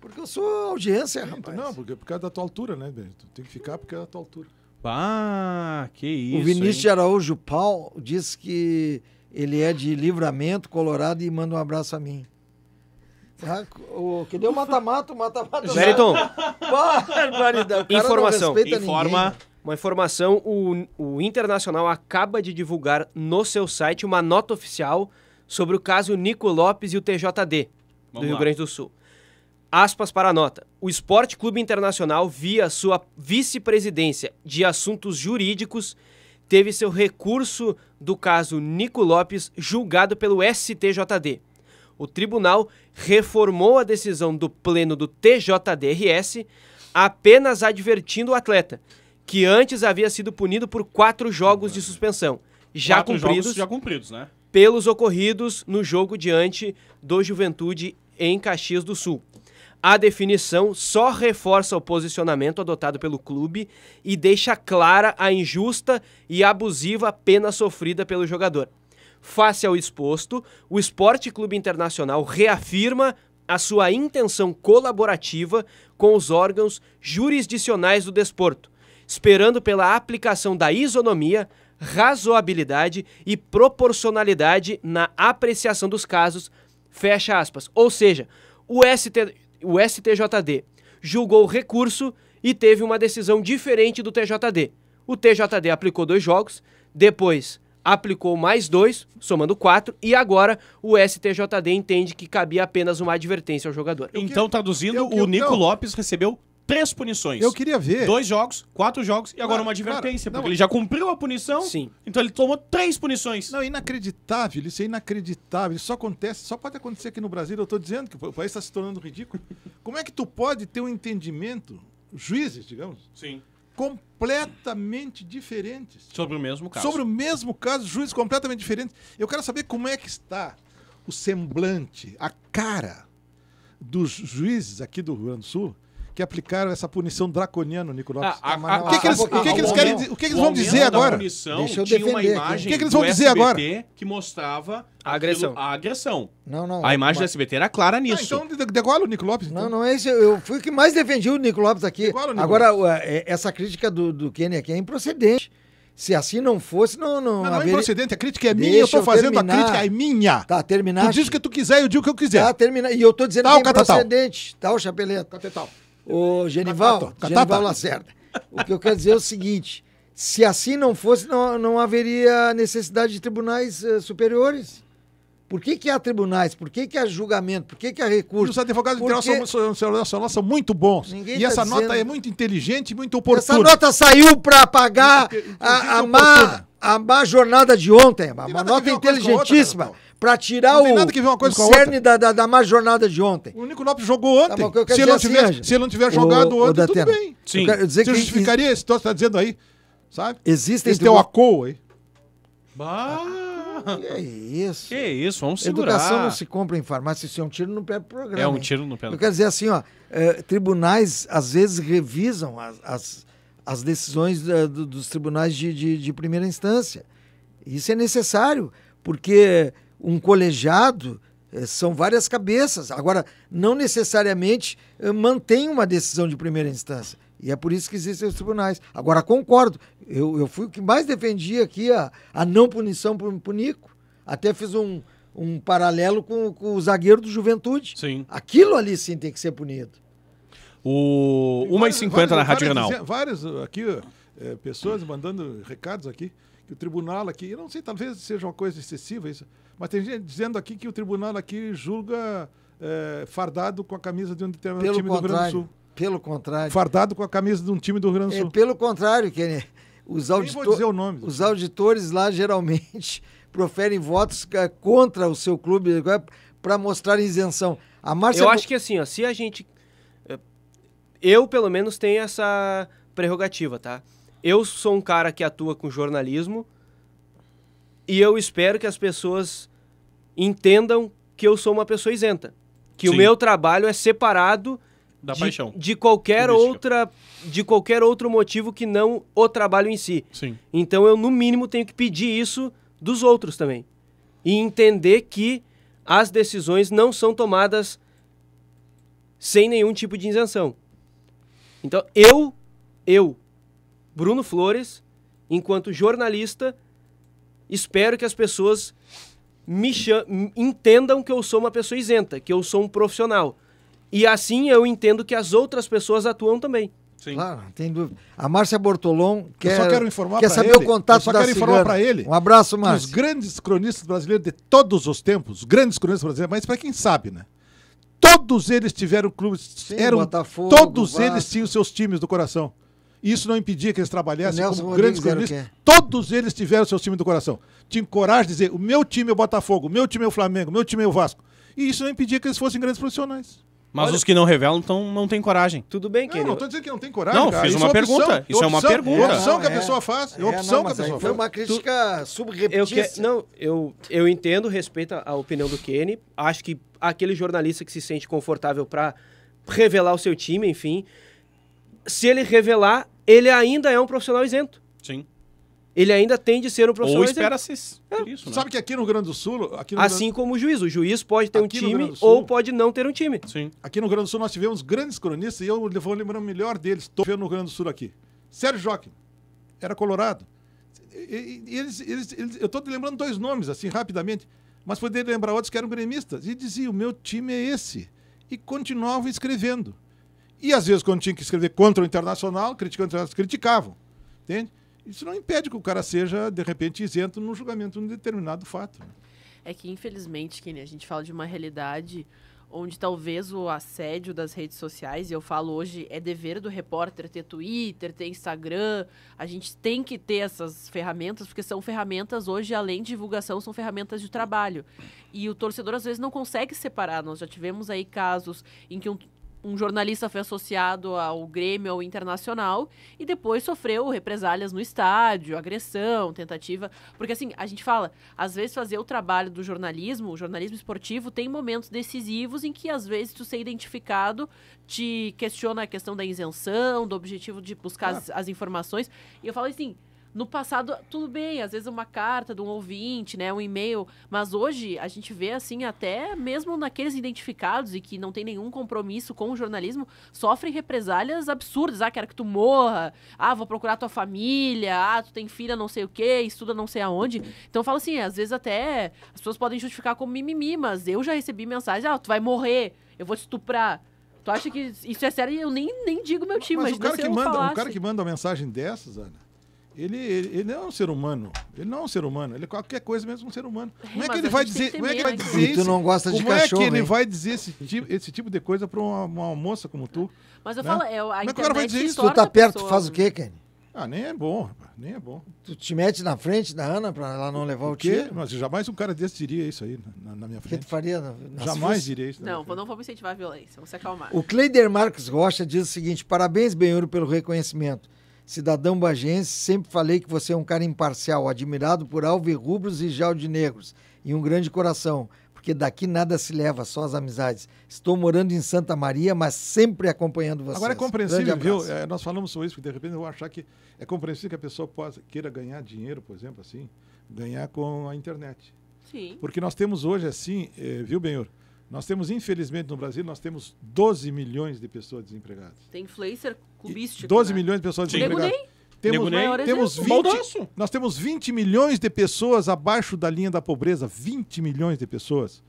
Porque eu sou audiência, Sim, rapaz. Não, porque é por causa da tua altura, né, Bento? Tu tem que ficar porque é da tua altura. Ah, que isso. O Vinícius hein? de Araújo Pau disse que ele é de Livramento, Colorado, e manda um abraço a mim. Ah, o, que deu mata-mata, mata-mata. Veriton. Informação. Informa. Uma informação, o, o Internacional acaba de divulgar no seu site uma nota oficial sobre o caso Nico Lopes e o TJD Vamos do lá. Rio Grande do Sul. Aspas para a nota. O Esporte Clube Internacional, via sua vice-presidência de assuntos jurídicos, teve seu recurso do caso Nico Lopes, julgado pelo STJD. O tribunal reformou a decisão do pleno do TJDRS, apenas advertindo o atleta, que antes havia sido punido por quatro jogos de suspensão, já cumpridos, já cumpridos né? pelos ocorridos no jogo diante do Juventude em Caxias do Sul. A definição só reforça o posicionamento adotado pelo clube e deixa clara a injusta e abusiva pena sofrida pelo jogador. Face ao exposto, o Esporte Clube Internacional reafirma a sua intenção colaborativa com os órgãos jurisdicionais do desporto, esperando pela aplicação da isonomia, razoabilidade e proporcionalidade na apreciação dos casos. Fecha aspas. Ou seja, o ST o STJD julgou o recurso e teve uma decisão diferente do TJD. O TJD aplicou dois jogos, depois aplicou mais dois, somando quatro, e agora o STJD entende que cabia apenas uma advertência ao jogador. Então, traduzindo, eu, eu, o Nico não. Lopes recebeu três punições. Eu queria ver. Dois jogos, quatro jogos e agora ah, uma advertência. Cara, porque ele já cumpriu a punição, Sim. então ele tomou três punições. Não, é inacreditável, isso é inacreditável. Isso só acontece, só pode acontecer aqui no Brasil. Eu estou dizendo que o país está se tornando ridículo. Como é que tu pode ter um entendimento, juízes, digamos? Sim. Completamente diferentes. Sobre o mesmo caso. Sobre o mesmo caso, juízes completamente diferentes. Eu quero saber como é que está o semblante, a cara dos juízes aqui do Rio Grande do Sul que aplicaram essa punição draconiana, Nicolau. Ah, o que, que eles, o que, que eles querem, o que eles vão dizer agora? Deixa eu tinha defender, uma imagem o que, que eles vão dizer agora? Que mostrava a agressão. Aquilo, a agressão. Não, não. A é imagem mas... do SBT era clara ah, nisso. Ah, então degola o Nico Lopes. Então. Não, não, isso. É- eu fui o que mais defendi o Nico Lopes aqui. Degola, Nico. Agora, é, essa crítica do, do Kenny aqui é improcedente. Se assim não fosse, não. Não, não, não haveria... é improcedente a crítica é minha, Deixa eu estou fazendo terminar. a crítica, é minha. Tá, terminar. Tu diz o que tu quiser, eu digo o que eu quiser. Tá, terminar. E eu estou dizendo tal, que é procedente. Tá o chapeleta. Catetal. Ô, Genival, Catata. Genival Catata. Lacerda, o que eu quero dizer é o seguinte: se assim não fosse, não, não haveria necessidade de tribunais uh, superiores. Por que, que há tribunais? Por que, que há julgamento? Por que, que há recursos? Os advogados Porque... internacionais são, são muito bons. Ninguém e tá essa dizendo... nota é muito inteligente e muito oportuna. Essa nota saiu para pagar a, a, má, a má jornada de ontem. Uma nota inteligentíssima. Outra, para tirar não o, nada que uma coisa o cerne da, da, da má jornada de ontem. O Nico Lopes jogou ontem. Tá bom, se, ele não assim, tiver, assim, se ele não tiver jogado o, ontem, o tudo bem. Sim. Você que justificaria isso que você está dizendo aí? Sabe? Existem... Esse teu a aí. Bah... Ah, que isso? Que isso, vamos segurar. Educação não se compra em farmácia, isso é um tiro no pé do programa. É um tiro no pé do Eu quero dizer assim, ó, é, tribunais às vezes revisam as, as, as decisões é, do, dos tribunais de, de, de primeira instância. Isso é necessário, porque um colegiado eh, são várias cabeças. Agora, não necessariamente eh, mantém uma decisão de primeira instância. E é por isso que existem os tribunais. Agora, concordo. Eu, eu fui o que mais defendi aqui a, a não punição por, o Nico. Até fiz um, um paralelo com, com, o zagueiro do Juventude. Sim. Aquilo ali sim tem que ser punido. O 1h50 na Rádio Regional. Várias eh, aqui, é, pessoas mandando recados aqui. Que o tribunal aqui, eu não sei, talvez seja uma coisa excessiva isso. Mas tem gente dizendo aqui que o tribunal aqui julga é, fardado com a camisa de um determinado pelo time do Rio Grande do Sul. Pelo contrário. Fardado com a camisa de um time do Rio Grande do é, Sul. É, pelo contrário, Kenny. Os, auditor... nome, os auditores lá geralmente proferem votos é, contra o seu clube é, para mostrar isenção. A Márcia... Eu acho que assim, ó, se a gente. Eu, pelo menos, tenho essa prerrogativa, tá? Eu sou um cara que atua com jornalismo e eu espero que as pessoas entendam que eu sou uma pessoa isenta. Que Sim. o meu trabalho é separado da de, paixão. De qualquer outra de qualquer outro motivo que não o trabalho em si. Sim. Então eu no mínimo tenho que pedir isso dos outros também. E entender que as decisões não são tomadas sem nenhum tipo de isenção. Então eu eu Bruno Flores, enquanto jornalista, espero que as pessoas me entendam que eu sou uma pessoa isenta, que eu sou um profissional. E assim eu entendo que as outras pessoas atuam também. Sim. Claro, tem dúvida. A Márcia Bortolom quer, eu só quero informar quer saber ele, o contato eu só da quero informar para ele. Um abraço, Márcia. Os grandes cronistas brasileiros de todos os tempos, os grandes cronistas brasileiros, mas para quem sabe, né? Todos eles tiveram clubes, Sim, eram Botafogo, todos Vasco. eles tinham seus times do coração. Isso não impedia que eles trabalhassem como Rodrigues grandes cronistas. Todos eles tiveram seu time do coração. Tinha coragem de dizer: o meu time é o Botafogo, o meu time é o Flamengo, o meu time é o Vasco. E isso não impedia que eles fossem grandes profissionais. Mas Olha, os que não revelam tão, não têm coragem. Tudo bem, querido. Não, não estou dizendo que não tem coragem. Não, cara. fiz isso uma pergunta. isso opção, é uma pergunta. É opção que a é, pessoa faz. É opção não, que a pessoa faz. Foi uma crítica subreptícia. não, eu, eu entendo, respeito a opinião do Kenny. Acho que aquele jornalista que se sente confortável para revelar o seu time, enfim, se ele revelar, ele ainda é um profissional isento. Sim. Ele ainda tem de ser um profissional Ou espera-se é. isso, né? Sabe que aqui no Rio Grande do Sul... Aqui assim como o juiz. O juiz pode ter aqui um time ou pode não ter um time. Sim. Aqui no Rio Grande do Sul nós tivemos grandes cronistas e eu vou lembrando o melhor deles. Estou vendo no Rio Grande do Sul aqui. Sérgio Joaquim. Era colorado. E, e, eles, eles, eles, eu estou lembrando dois nomes, assim, rapidamente. Mas poderia lembrar outros que eram gremistas. E dizia, o meu time é esse. E continuavam escrevendo. E às vezes, quando tinha que escrever contra o internacional, criticando o internacional, criticavam. Entende? Isso não impede que o cara seja, de repente, isento no julgamento de um determinado fato. Né? É que, infelizmente, que a gente fala de uma realidade onde talvez o assédio das redes sociais, e eu falo hoje, é dever do repórter ter Twitter, ter Instagram. A gente tem que ter essas ferramentas, porque são ferramentas hoje, além de divulgação, são ferramentas de trabalho. E o torcedor às vezes não consegue separar. Nós já tivemos aí casos em que um um jornalista foi associado ao Grêmio ao Internacional e depois sofreu represálias no estádio, agressão, tentativa. Porque assim, a gente fala, às vezes fazer o trabalho do jornalismo, o jornalismo esportivo, tem momentos decisivos em que às vezes tu ser identificado te questiona a questão da isenção, do objetivo de buscar ah. as, as informações. E eu falo assim, no passado, tudo bem, às vezes uma carta de um ouvinte, né, um e-mail, mas hoje a gente vê assim até mesmo naqueles identificados e que não tem nenhum compromisso com o jornalismo, sofrem represálias absurdas. Ah, quero que tu morra. Ah, vou procurar tua família. Ah, tu tem filha não sei o quê, estuda não sei aonde. Então fala assim, às vezes até as pessoas podem justificar como mimimi, mas eu já recebi mensagens, ah, tu vai morrer, eu vou te estuprar. Tu acha que isso é sério? Eu nem, nem digo meu time, mas, o cara que manda, o cara que manda uma mensagem dessas, Ana, ele, ele, ele, não é um ser humano. Ele não é um ser humano. Ele é qualquer coisa mesmo um ser humano. É, é é como é que ele vai dizer, como é que vai dizer isso? Tu não gosta de como cachorro. Como é que ele vai dizer esse tipo, esse tipo de coisa para uma, uma, moça como tu? Mas eu né? falo, é, a como é que o cara vai dizer isso? Tu tá perto, faz o né? quê, Kenny? Ah, nem é bom, rapaz. Nem é bom. Tu te mete na frente da Ana para ela não levar o tiro? Mas jamais um cara desse diria isso aí na, na minha frente. O que tu faria? Na, na jamais diria isso. Não, não vamos incentivar a violência. Vamos se acalmar. O Cleider Marques Rocha diz o seguinte: parabéns, Benhuro, pelo reconhecimento cidadão bagense, sempre falei que você é um cara imparcial, admirado por alvirrubros e jaldinegros, e um grande coração, porque daqui nada se leva, só as amizades. Estou morando em Santa Maria, mas sempre acompanhando vocês. Agora é compreensível, viu? É, nós falamos sobre isso, porque de repente eu vou achar que é compreensível que a pessoa possa, queira ganhar dinheiro, por exemplo, assim, ganhar com a internet. Sim. Porque nós temos hoje, assim, eh, viu, Benhor? Nós temos, infelizmente, no Brasil, nós temos 12 milhões de pessoas desempregadas. Tem influencer cubista 12 né? milhões de pessoas Sim. desempregadas. temos, temos 20, nós temos 20 milhões de pessoas abaixo da linha da pobreza. 20 milhões de pessoas.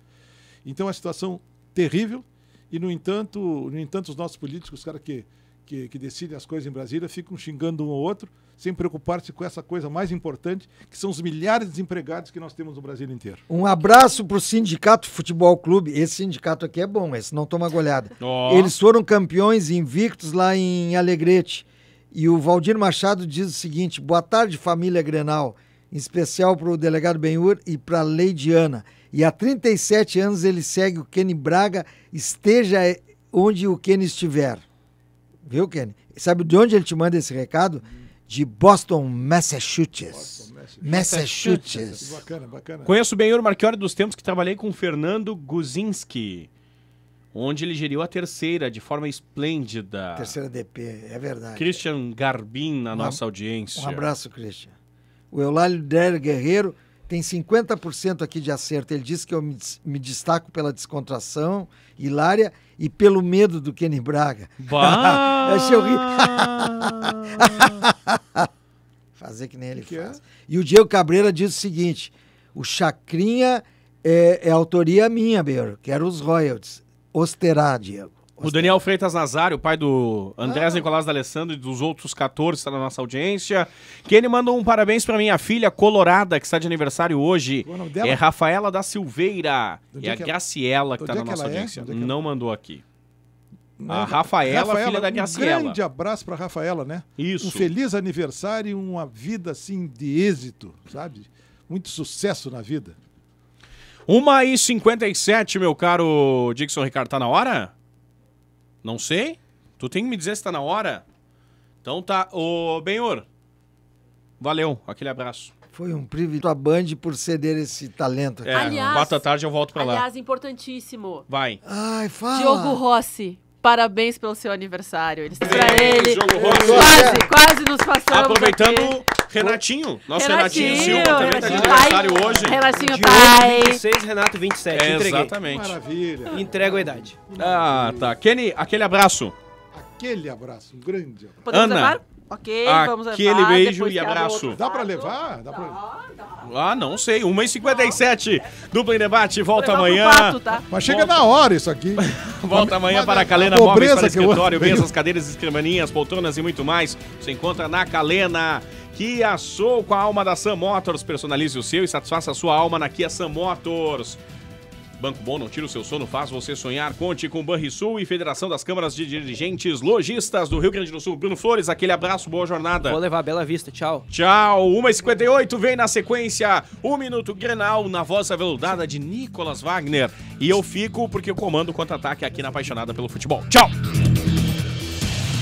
Então é uma situação terrível. E, no entanto, no entanto os nossos políticos, os caras que, que, que decidem as coisas em Brasília, ficam xingando um ao outro sem preocupar-se com essa coisa mais importante, que são os milhares de desempregados que nós temos no Brasil inteiro. Um abraço para o Sindicato Futebol Clube. Esse sindicato aqui é bom, esse não toma goleada. Oh. Eles foram campeões invictos lá em Alegrete. E o Valdir Machado diz o seguinte: boa tarde, família Grenal, em especial para o delegado Benhur e para a Lady Ana. E há 37 anos ele segue o Kenny Braga, esteja onde o Kenny estiver. Viu, Kenny? Sabe de onde ele te manda esse recado? de Boston, Massachusetts. Boston, Massachusetts. Massachusetts. Massachusetts. Bacana, bacana. Conheço bem o Marchiori dos tempos que trabalhei com Fernando Guzinski, onde ele geriu a terceira de forma esplêndida. Terceira DP, é verdade. Christian Garbin na um, nossa audiência. Um abraço, Christian. O Eulálio Der Guerreiro tem 50% aqui de acerto. Ele disse que eu me, me destaco pela descontração, hilária e pelo medo do Kenny Braga. Deixa eu rir. Fazer que nem ele que é? faz. É? E o Diego Cabreira diz o seguinte: o Chacrinha é, é autoria minha, Beiro. Quero os royalties. Osterá, Diego. O Daniel Freitas Nazário, pai do Andrés ah. Nicolás D'Alessandro e dos outros 14 está na nossa audiência. Que ele mandou um parabéns para minha filha colorada, que está de aniversário hoje. É, é Rafaela da Silveira. E é a Graciela, que está na nossa é? audiência. É? Não mandou aqui. A Rafaela, Rafaela, filha da Graciela. Um grande abraço para Rafaela, né? Isso. Um feliz aniversário e uma vida assim de êxito, sabe? Muito sucesso na vida. 1h57, meu caro Dixon Ricardo, tá na hora? Não sei. Tu tem que me dizer se tá na hora. Então tá. Ô, Benhor. Valeu. Aquele abraço. Foi um privilégio a Band por ceder esse talento. É, aliás, boa tarde eu volto pra lá. Aliás, importantíssimo. Vai. Ai, fala. Diogo Rossi. Parabéns pelo seu aniversário. Eles pra ele. Quase, quase nos passamos. Aproveitando aqui. Renatinho, nosso Renatinho, Renatinho Silva também está de aniversário pai, hoje. Renatinho de pai. 26, Renato 27. É, Exatamente. Maravilha. Entrego a idade. Ah, tá. Kenny, aquele abraço. Aquele abraço, um grande abraço. Podemos Ana, amar? Ok, vamos levar. Aquele beijo e abraço. Dá pra levar? Dá, pra... Dá. Ah, não sei. 1h57. Dupla em debate. Volta amanhã. Pato, tá? Mas chega volta. na hora isso aqui. volta amanhã mas, para a é Calena a Móveis para escritório, eu... mesas, cadeiras, escrivaninhas, poltronas e muito mais. Você encontra na Calena. Kia Soul com a alma da Sam Motors. Personalize o seu e satisfaça a sua alma na Kia Sam Motors. Banco Bom não tira o seu sono, faz você sonhar. Conte com Banrisul e Federação das Câmaras de Dirigentes Lojistas do Rio Grande do Sul. Bruno Flores, aquele abraço, boa jornada. Vou levar, Bela Vista, tchau. Tchau, 1h58, vem na sequência, 1 um minuto Grenal na voz aveludada de Nicolas Wagner. E eu fico porque eu comando o contra-ataque aqui na Apaixonada pelo Futebol. Tchau!